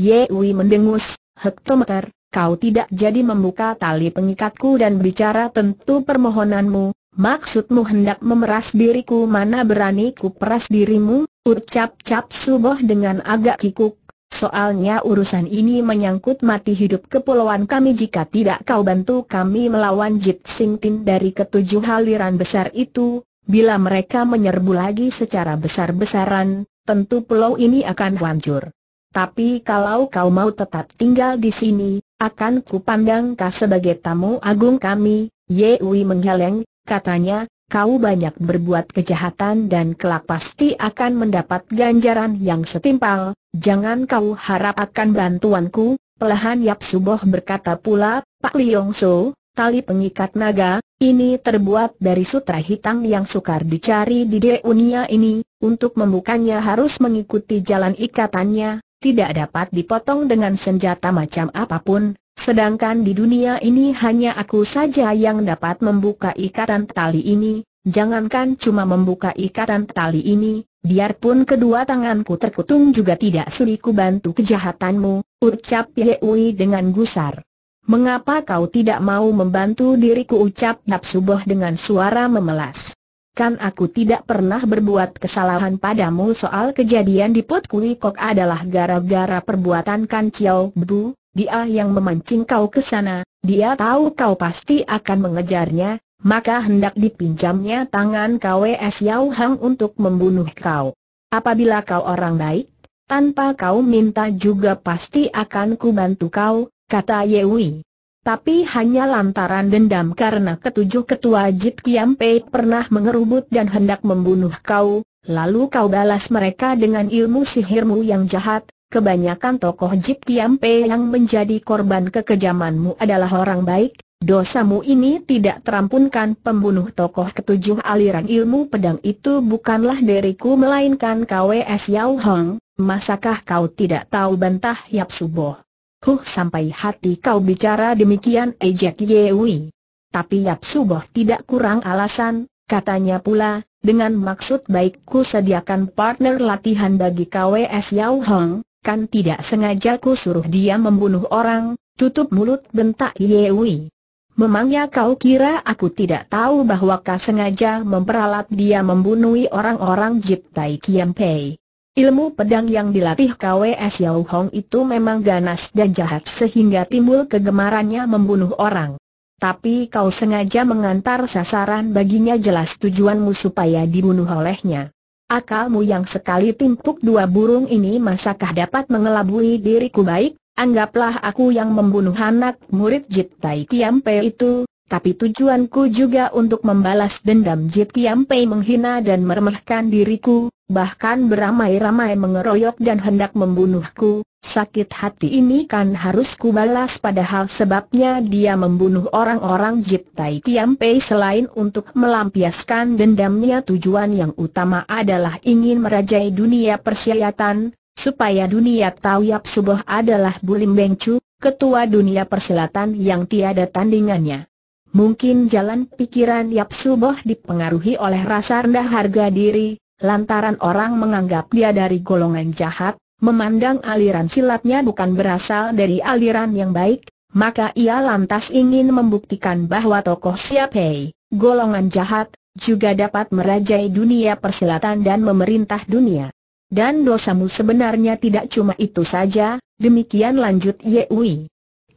Wei mendengus, hektometer, kau tidak jadi membuka tali pengikatku dan bicara tentu permohonanmu, maksudmu hendak memeras diriku mana berani ku peras dirimu, ucap-cap suboh dengan agak kikuk, soalnya urusan ini menyangkut mati hidup kepulauan kami jika tidak kau bantu kami melawan Jit Sing Tin dari ketujuh haliran besar itu, bila mereka menyerbu lagi secara besar-besaran, tentu pulau ini akan hancur. Tapi kalau kau mau tetap tinggal di sini, akan kupandang kau sebagai tamu agung kami, Ye Ui menghaleng, katanya, kau banyak berbuat kejahatan dan kelak pasti akan mendapat ganjaran yang setimpal, jangan kau harap akan bantuanku, Pelahan Yap Suboh berkata pula, Pak Liong So, tali pengikat naga, ini terbuat dari sutra hitam yang sukar dicari di dunia ini, untuk membukanya harus mengikuti jalan ikatannya, tidak dapat dipotong dengan senjata macam apapun, sedangkan di dunia ini hanya aku saja yang dapat membuka ikatan tali ini, jangankan cuma membuka ikatan tali ini, biarpun kedua tanganku terkutung juga tidak suriku bantu kejahatanmu, ucap Ye Ui dengan gusar. Mengapa kau tidak mau membantu diriku ucap Napsuboh dengan suara memelas. Kan aku tidak pernah berbuat kesalahan padamu soal kejadian di Pot Kui Kok adalah gara-gara perbuatan Kan Chiao Bu, dia yang memancing kau ke sana, dia tahu kau pasti akan mengejarnya, maka hendak dipinjamnya tangan KWS Yao Hang untuk membunuh kau. Apabila kau orang baik, tanpa kau minta juga pasti akan kubantu kau, kata Ye Wei tapi hanya lantaran dendam karena ketujuh ketua Jit Pei pernah mengerubut dan hendak membunuh kau, lalu kau balas mereka dengan ilmu sihirmu yang jahat, kebanyakan tokoh Jit Pei yang menjadi korban kekejamanmu adalah orang baik, dosamu ini tidak terampunkan pembunuh tokoh ketujuh aliran ilmu pedang itu bukanlah deriku melainkan KWS Yao Hong, masakah kau tidak tahu bantah Yap Suboh. Huh sampai hati kau bicara demikian ejek Yewi. Tapi Yap Suboh tidak kurang alasan, katanya pula, dengan maksud baik. Ku sediakan partner latihan bagi KWS Yao Hong, kan tidak sengaja ku suruh dia membunuh orang, tutup mulut bentak Yewi. Memangnya kau kira aku tidak tahu bahwa kau sengaja memperalat dia membunuh orang-orang Jip Tai Kiam Pei? Ilmu pedang yang dilatih KWS Yau Hong itu memang ganas dan jahat sehingga timbul kegemarannya membunuh orang. Tapi kau sengaja mengantar sasaran baginya jelas tujuanmu supaya dibunuh olehnya. Akalmu yang sekali timpuk dua burung ini masakah dapat mengelabui diriku baik? Anggaplah aku yang membunuh anak murid Jit Tai Tiam Pe itu, tapi tujuanku juga untuk membalas dendam Jip Kiam Pei menghina dan meremehkan diriku, bahkan beramai-ramai mengeroyok dan hendak membunuhku. Sakit hati ini kan harus balas. padahal sebabnya dia membunuh orang-orang Jip Tai Kiam Pei selain untuk melampiaskan dendamnya tujuan yang utama adalah ingin merajai dunia persilatan, supaya dunia tahu Yap Suboh adalah Bulim Bengcu, ketua dunia persilatan yang tiada tandingannya. Mungkin jalan pikiran Yap Suboh dipengaruhi oleh rasa rendah harga diri, lantaran orang menganggap dia dari golongan jahat, memandang aliran silatnya bukan berasal dari aliran yang baik, maka ia lantas ingin membuktikan bahwa tokoh Siap Hei, golongan jahat, juga dapat merajai dunia persilatan dan memerintah dunia. Dan dosamu sebenarnya tidak cuma itu saja, demikian lanjut Yewi.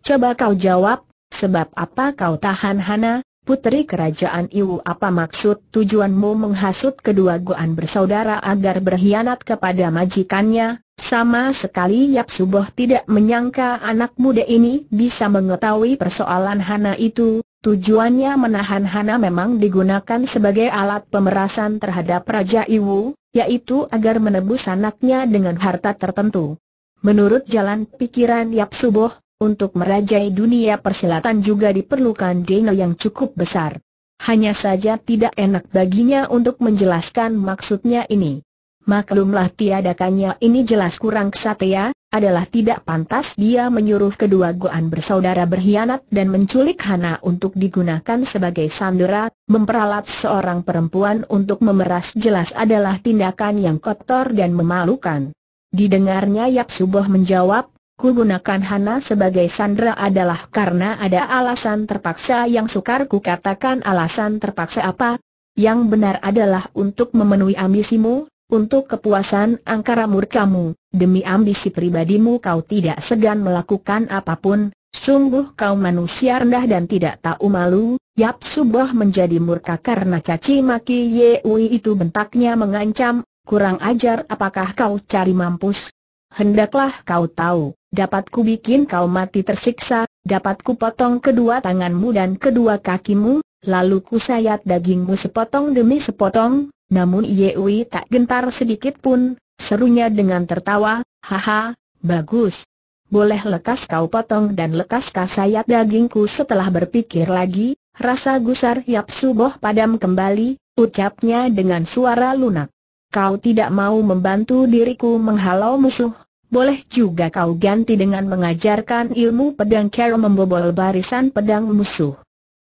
Coba kau jawab, Sebab apa kau tahan Hana, putri kerajaan Iwu apa maksud tujuanmu menghasut kedua guan bersaudara agar berkhianat kepada majikannya? Sama sekali Yap Suboh tidak menyangka anak muda ini bisa mengetahui persoalan Hana itu, tujuannya menahan Hana memang digunakan sebagai alat pemerasan terhadap Raja Iwu, yaitu agar menebus anaknya dengan harta tertentu. Menurut jalan pikiran Yap Suboh, untuk merajai dunia persilatan juga diperlukan dana yang cukup besar. Hanya saja tidak enak baginya untuk menjelaskan maksudnya ini. Maklumlah tiadakannya ini jelas kurang kesatria, ya. adalah tidak pantas dia menyuruh kedua Goan bersaudara berkhianat dan menculik Hana untuk digunakan sebagai sandera, memperalat seorang perempuan untuk memeras jelas adalah tindakan yang kotor dan memalukan. Didengarnya Yak Suboh menjawab, gunakan Hana sebagai Sandra adalah karena ada alasan terpaksa yang sukar ku katakan alasan terpaksa apa? Yang benar adalah untuk memenuhi ambisimu, untuk kepuasan angkara murkamu, demi ambisi pribadimu kau tidak segan melakukan apapun, sungguh kau manusia rendah dan tidak tahu malu, Yap Subah menjadi murka karena caci maki Yewi itu bentaknya mengancam, kurang ajar apakah kau cari mampus, hendaklah kau tahu, dapat ku bikin kau mati tersiksa, dapat ku potong kedua tanganmu dan kedua kakimu, lalu ku sayat dagingmu sepotong demi sepotong, namun Yewi tak gentar sedikit pun, serunya dengan tertawa, haha, bagus. Boleh lekas kau potong dan lekas kau sayat dagingku setelah berpikir lagi, rasa gusar Yap Suboh padam kembali, ucapnya dengan suara lunak. Kau tidak mau membantu diriku menghalau musuh, boleh juga kau ganti dengan mengajarkan ilmu pedang Kero membobol barisan pedang musuh.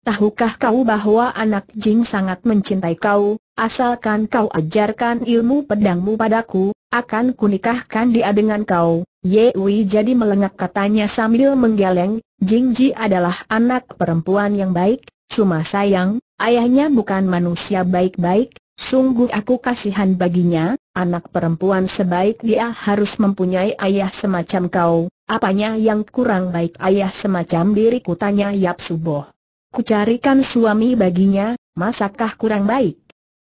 Tahukah kau bahwa anak Jing sangat mencintai kau, asalkan kau ajarkan ilmu pedangmu padaku, akan kunikahkan dia dengan kau. Ye Wei jadi melengak katanya sambil menggeleng, Jing Ji adalah anak perempuan yang baik, cuma sayang, ayahnya bukan manusia baik-baik, Sungguh aku kasihan baginya, anak perempuan sebaik dia harus mempunyai ayah semacam kau, apanya yang kurang baik ayah semacam diriku tanya Yap Suboh. Kucarikan suami baginya, masakah kurang baik?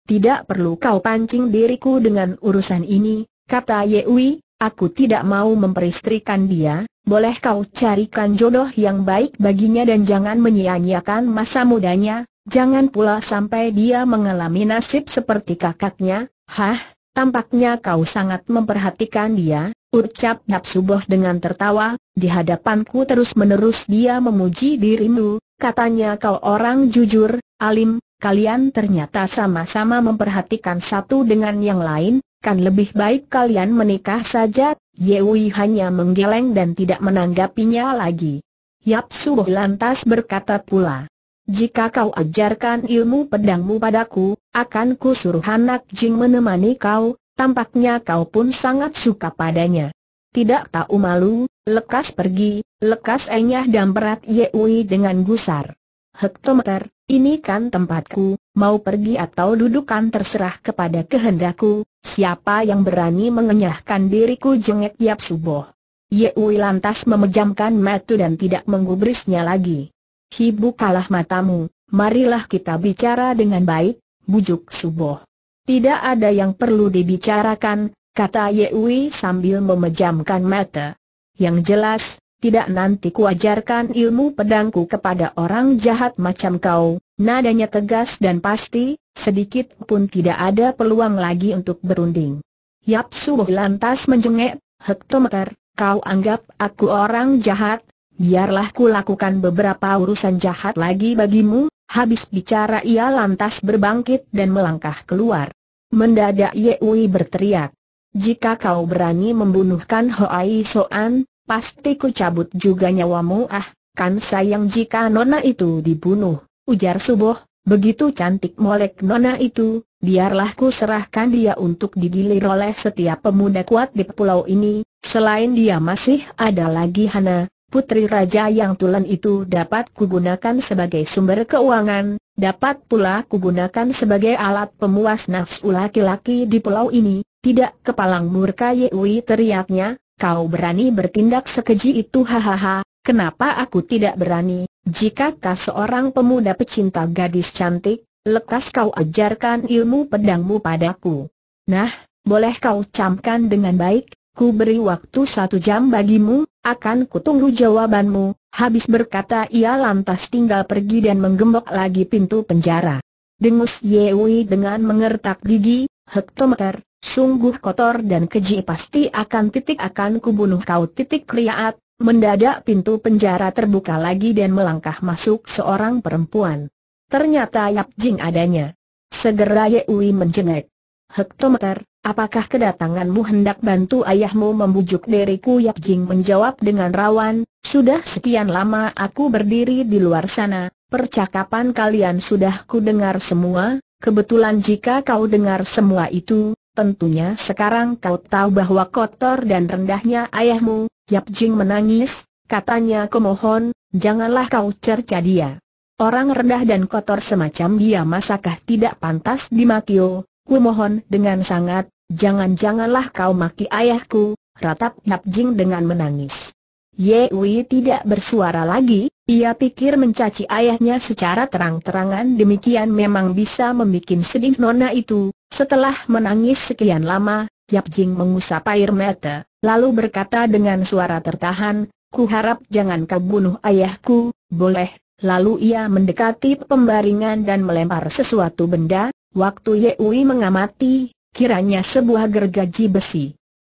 Tidak perlu kau pancing diriku dengan urusan ini, kata Yewi, aku tidak mau memperistrikan dia, boleh kau carikan jodoh yang baik baginya dan jangan menyia-nyiakan masa mudanya, jangan pula sampai dia mengalami nasib seperti kakaknya, hah, tampaknya kau sangat memperhatikan dia, ucap Napsuboh dengan tertawa, di hadapanku terus-menerus dia memuji dirimu, katanya kau orang jujur, alim, kalian ternyata sama-sama memperhatikan satu dengan yang lain, kan lebih baik kalian menikah saja, Yewi hanya menggeleng dan tidak menanggapinya lagi. Yap lantas berkata pula, jika kau ajarkan ilmu pedangmu padaku, akan ku suruh anak Jing menemani kau, tampaknya kau pun sangat suka padanya. Tidak tahu malu, lekas pergi, lekas enyah dan berat Yewi dengan gusar. Hektometer, ini kan tempatku, mau pergi atau dudukan terserah kepada kehendakku, Siapa yang berani mengenyahkan diriku jengek Yap Suboh? Wei lantas memejamkan mata dan tidak menggubrisnya lagi. Hibu kalah matamu, marilah kita bicara dengan baik, bujuk Suboh. Tidak ada yang perlu dibicarakan, kata Ye Wei sambil memejamkan mata. Yang jelas, tidak nanti kuajarkan ilmu pedangku kepada orang jahat macam kau, Nadanya tegas dan pasti, sedikit pun tidak ada peluang lagi untuk berunding. Yap lantas menjengek, Hektometer, kau anggap aku orang jahat, biarlah ku lakukan beberapa urusan jahat lagi bagimu, habis bicara ia lantas berbangkit dan melangkah keluar. Mendadak Yeui berteriak, jika kau berani membunuhkan Hoai Soan, pasti ku cabut juga nyawamu ah, kan sayang jika nona itu dibunuh. Ujar Suboh, begitu cantik molek nona itu, biarlah ku serahkan dia untuk digilir oleh setiap pemuda kuat di pulau ini, selain dia masih ada lagi Hana, putri raja yang tulen itu dapat kugunakan sebagai sumber keuangan, dapat pula kugunakan sebagai alat pemuas nafsu laki-laki di pulau ini. Tidak kepalang murka Yewi teriaknya, kau berani bertindak sekeji itu hahaha, kenapa aku tidak berani, jika kau seorang pemuda pecinta gadis cantik, lekas kau ajarkan ilmu pedangmu padaku. Nah, boleh kau camkan dengan baik, ku beri waktu satu jam bagimu, akan kutunggu jawabanmu. Habis berkata ia lantas tinggal pergi dan menggembok lagi pintu penjara. Dengus Yewi dengan mengertak gigi, hektometer, sungguh kotor dan keji pasti akan titik akan kubunuh kau titik kriaat, Mendadak pintu penjara terbuka lagi dan melangkah masuk seorang perempuan. Ternyata Yap Jing adanya. Segera Ye Ui menjengek. Hektometer, apakah kedatanganmu hendak bantu ayahmu membujuk diriku? Yap Jing menjawab dengan rawan, sudah sekian lama aku berdiri di luar sana, percakapan kalian sudah ku dengar semua, kebetulan jika kau dengar semua itu, Tentunya sekarang kau tahu bahwa kotor dan rendahnya ayahmu, Yap Jing menangis, katanya Mohon, janganlah kau cerca dia. Orang rendah dan kotor semacam dia masakah tidak pantas dimakio, oh? kumohon dengan sangat, jangan-janganlah kau maki ayahku, ratap Yap Jing dengan menangis. Ye Wei tidak bersuara lagi, ia pikir mencaci ayahnya secara terang-terangan demikian memang bisa membuat sedih nona itu. Setelah menangis sekian lama, Yap Jing mengusap air mata lalu berkata dengan suara tertahan, ku harap jangan kau bunuh ayahku, boleh. Lalu ia mendekati pembaringan dan melempar sesuatu benda, waktu Yehui mengamati, kiranya sebuah gergaji besi.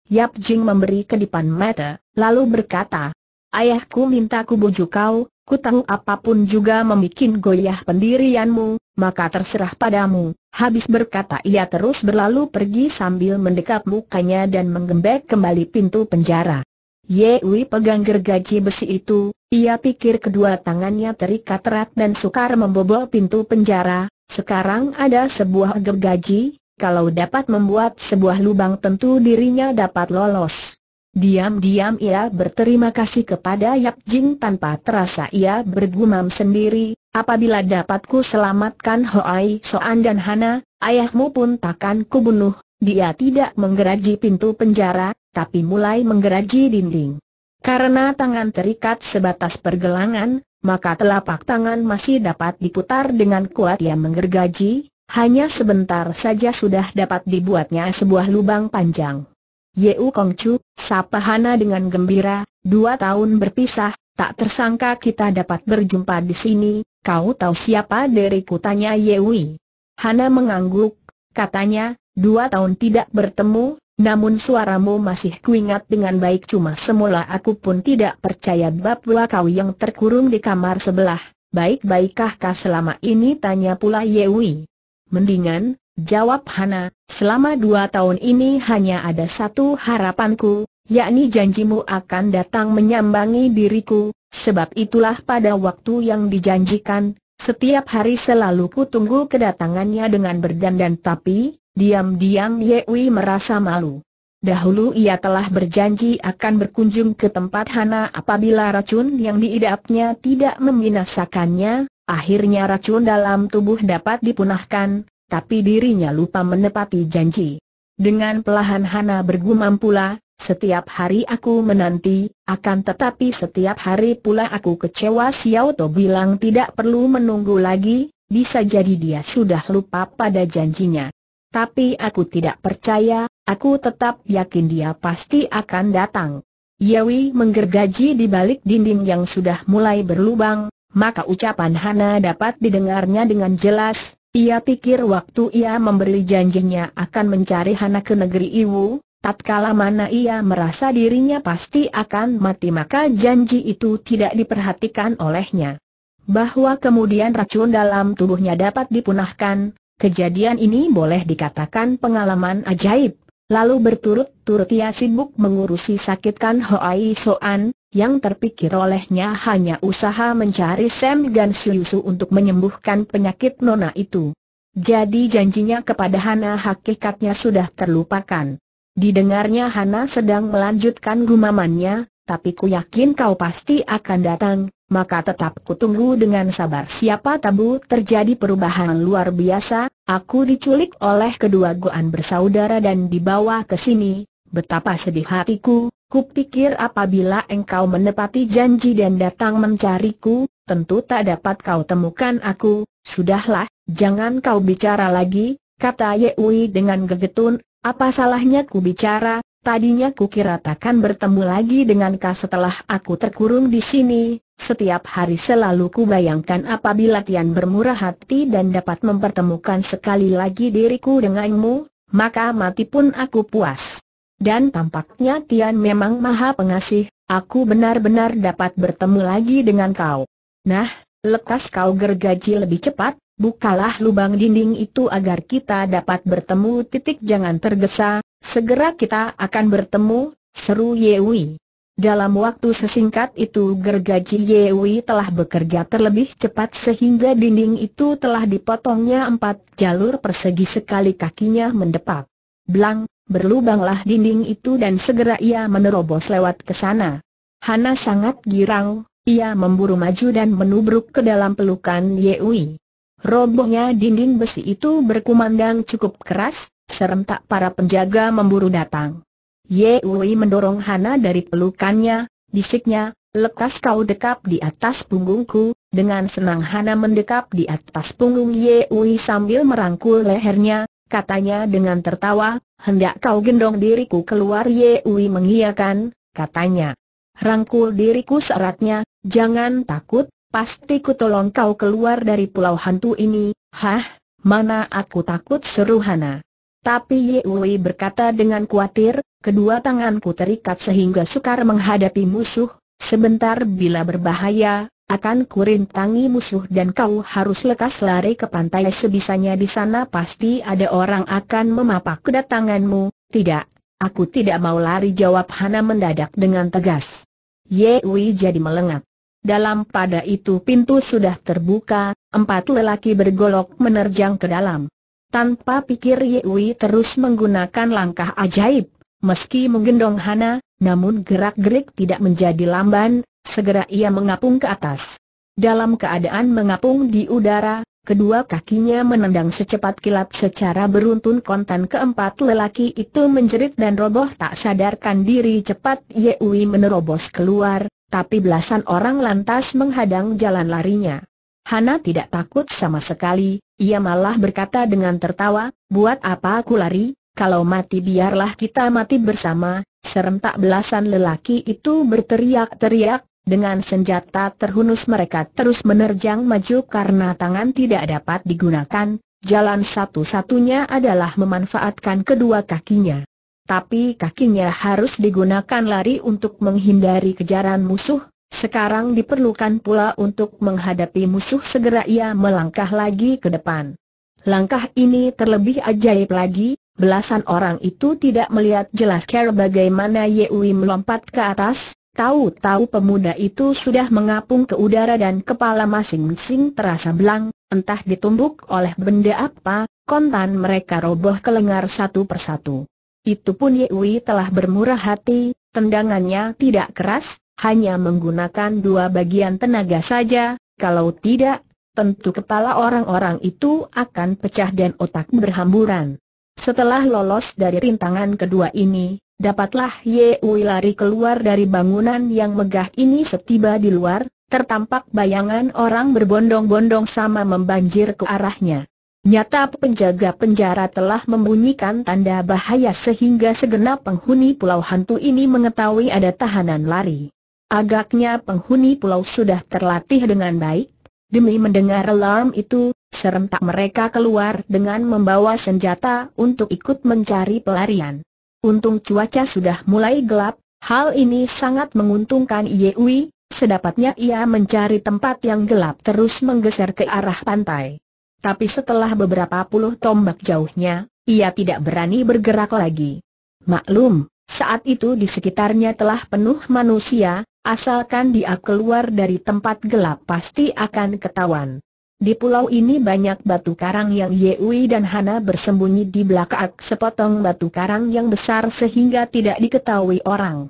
Yap Jing memberi kedipan mata, lalu berkata, Ayahku minta ku bujuk kau, ku tahu apapun juga membuat goyah pendirianmu, maka terserah padamu, Habis berkata ia terus berlalu pergi sambil mendekap mukanya dan menggembek kembali pintu penjara. Yewi pegang gergaji besi itu, ia pikir kedua tangannya terikat erat dan sukar membobol pintu penjara, sekarang ada sebuah gergaji, kalau dapat membuat sebuah lubang tentu dirinya dapat lolos. Diam-diam ia berterima kasih kepada Yap Jing tanpa terasa ia bergumam sendiri, apabila dapatku selamatkan Hoai Soan dan Hana, ayahmu pun takkan kubunuh, dia tidak menggeraji pintu penjara, tapi mulai menggeraji dinding. Karena tangan terikat sebatas pergelangan, maka telapak tangan masih dapat diputar dengan kuat ia menggergaji, hanya sebentar saja sudah dapat dibuatnya sebuah lubang panjang. Yeu Kongcu, sapa Hana dengan gembira, dua tahun berpisah, tak tersangka kita dapat berjumpa di sini, kau tahu siapa diriku tanya Yewi. Hana mengangguk, katanya, dua tahun tidak bertemu, namun suaramu masih kuingat dengan baik cuma semula aku pun tidak percaya bahwa kau yang terkurung di kamar sebelah. Baik-baikkah kau selama ini tanya pula Yewi. Mendingan, Jawab Hana, selama dua tahun ini hanya ada satu harapanku, yakni janjimu akan datang menyambangi diriku, sebab itulah pada waktu yang dijanjikan, setiap hari selalu ku tunggu kedatangannya dengan berdandan tapi, diam-diam Yewi merasa malu. Dahulu ia telah berjanji akan berkunjung ke tempat Hana apabila racun yang diidapnya tidak membinasakannya, akhirnya racun dalam tubuh dapat dipunahkan, tapi dirinya lupa menepati janji. Dengan pelahan Hana bergumam pula, setiap hari aku menanti, akan tetapi setiap hari pula aku kecewa Xiao To bilang tidak perlu menunggu lagi, bisa jadi dia sudah lupa pada janjinya. Tapi aku tidak percaya, aku tetap yakin dia pasti akan datang. Yawi menggergaji di balik dinding yang sudah mulai berlubang, maka ucapan Hana dapat didengarnya dengan jelas, ia pikir waktu ia memberi janjinya akan mencari Hana ke negeri Iwu, tatkala mana ia merasa dirinya pasti akan mati maka janji itu tidak diperhatikan olehnya. Bahwa kemudian racun dalam tubuhnya dapat dipunahkan, kejadian ini boleh dikatakan pengalaman ajaib. Lalu berturut-turut ia sibuk mengurusi sakitkan Hoai Soan, yang terpikir olehnya hanya usaha mencari Sam Gan Siusu untuk menyembuhkan penyakit Nona itu. Jadi janjinya kepada Hana hakikatnya sudah terlupakan. Didengarnya Hana sedang melanjutkan gumamannya, tapi ku yakin kau pasti akan datang, maka tetap kutunggu dengan sabar siapa tabu terjadi perubahan luar biasa, Aku diculik oleh kedua guan bersaudara dan dibawa ke sini, betapa sedih hatiku, kupikir apabila engkau menepati janji dan datang mencariku, tentu tak dapat kau temukan aku, sudahlah, jangan kau bicara lagi, kata Yeui dengan gegetun, apa salahnya ku bicara, Tadinya kukira takkan bertemu lagi dengan kau setelah aku terkurung di sini, setiap hari selalu kubayangkan apabila Tian bermurah hati dan dapat mempertemukan sekali lagi diriku denganmu, maka mati pun aku puas. Dan tampaknya Tian memang maha pengasih, aku benar-benar dapat bertemu lagi dengan kau. Nah, lekas kau gergaji lebih cepat, bukalah lubang dinding itu agar kita dapat bertemu titik jangan tergesa, Segera kita akan bertemu, seru Yewi. Dalam waktu sesingkat itu gergaji Yewi telah bekerja terlebih cepat sehingga dinding itu telah dipotongnya empat jalur persegi sekali kakinya mendepak. Blang, berlubanglah dinding itu dan segera ia menerobos lewat ke sana. Hana sangat girang, ia memburu maju dan menubruk ke dalam pelukan Yewi. Robohnya dinding besi itu berkumandang cukup keras, serentak para penjaga memburu datang. Ye Wei mendorong Hana dari pelukannya, bisiknya, lekas kau dekap di atas punggungku, dengan senang Hana mendekap di atas punggung Ye Wei sambil merangkul lehernya, katanya dengan tertawa, hendak kau gendong diriku keluar Ye Wei mengiyakan, katanya. Rangkul diriku seratnya, jangan takut, pasti ku tolong kau keluar dari pulau hantu ini, hah, mana aku takut seru Hana. Tapi Ye Wei berkata dengan khawatir, kedua tanganku terikat sehingga sukar menghadapi musuh, sebentar bila berbahaya, akan kurintangi musuh dan kau harus lekas lari ke pantai sebisanya di sana pasti ada orang akan memapak kedatanganmu, tidak, aku tidak mau lari jawab Hana mendadak dengan tegas. Ye Wei jadi melengat. Dalam pada itu pintu sudah terbuka, empat lelaki bergolok menerjang ke dalam. Tanpa pikir Yewi terus menggunakan langkah ajaib. Meski menggendong Hana, namun gerak-gerik tidak menjadi lamban, segera ia mengapung ke atas. Dalam keadaan mengapung di udara, kedua kakinya menendang secepat kilat secara beruntun kontan keempat lelaki itu menjerit dan roboh tak sadarkan diri cepat Yewi menerobos keluar, tapi belasan orang lantas menghadang jalan larinya. Hana tidak takut sama sekali, ia malah berkata dengan tertawa, buat apa aku lari, kalau mati biarlah kita mati bersama, serentak belasan lelaki itu berteriak-teriak, dengan senjata terhunus mereka terus menerjang maju karena tangan tidak dapat digunakan, jalan satu-satunya adalah memanfaatkan kedua kakinya. Tapi kakinya harus digunakan lari untuk menghindari kejaran musuh, sekarang diperlukan pula untuk menghadapi musuh segera ia melangkah lagi ke depan. Langkah ini terlebih ajaib lagi, belasan orang itu tidak melihat jelas cara bagaimana Yewi melompat ke atas, tahu-tahu pemuda itu sudah mengapung ke udara dan kepala masing-masing terasa belang, entah ditumbuk oleh benda apa, kontan mereka roboh ke lengar satu persatu. Itupun pun Yewi telah bermurah hati, tendangannya tidak keras, hanya menggunakan dua bagian tenaga saja, kalau tidak, tentu kepala orang-orang itu akan pecah dan otak berhamburan. Setelah lolos dari rintangan kedua ini, dapatlah Ye lari keluar dari bangunan yang megah ini setiba di luar, tertampak bayangan orang berbondong-bondong sama membanjir ke arahnya. Nyata penjaga penjara telah membunyikan tanda bahaya sehingga segenap penghuni pulau hantu ini mengetahui ada tahanan lari. Agaknya penghuni pulau sudah terlatih dengan baik. Demi mendengar alarm itu, serentak mereka keluar dengan membawa senjata untuk ikut mencari pelarian. Untung cuaca sudah mulai gelap, hal ini sangat menguntungkan Yewi, sedapatnya ia mencari tempat yang gelap terus menggeser ke arah pantai. Tapi setelah beberapa puluh tombak jauhnya, ia tidak berani bergerak lagi. Maklum, saat itu di sekitarnya telah penuh manusia, asalkan dia keluar dari tempat gelap pasti akan ketahuan. Di pulau ini banyak batu karang yang Yewi dan Hana bersembunyi di belakang sepotong batu karang yang besar sehingga tidak diketahui orang.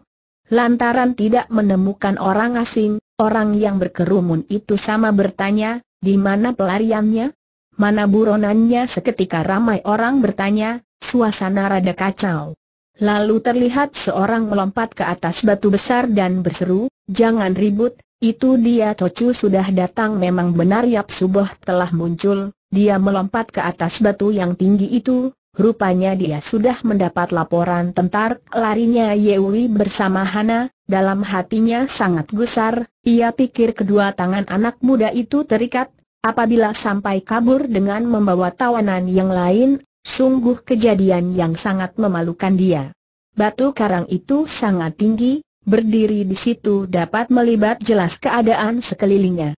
Lantaran tidak menemukan orang asing, orang yang berkerumun itu sama bertanya, di mana pelariannya? Mana buronannya seketika ramai orang bertanya, suasana rada kacau. Lalu terlihat seorang melompat ke atas batu besar dan berseru, jangan ribut, itu dia Tocu sudah datang memang benar Yap Suboh telah muncul, dia melompat ke atas batu yang tinggi itu, Rupanya dia sudah mendapat laporan tentara larinya Yewi bersama Hana, dalam hatinya sangat gusar, ia pikir kedua tangan anak muda itu terikat, apabila sampai kabur dengan membawa tawanan yang lain, Sungguh kejadian yang sangat memalukan dia. Batu karang itu sangat tinggi, berdiri di situ dapat melibat jelas keadaan sekelilingnya.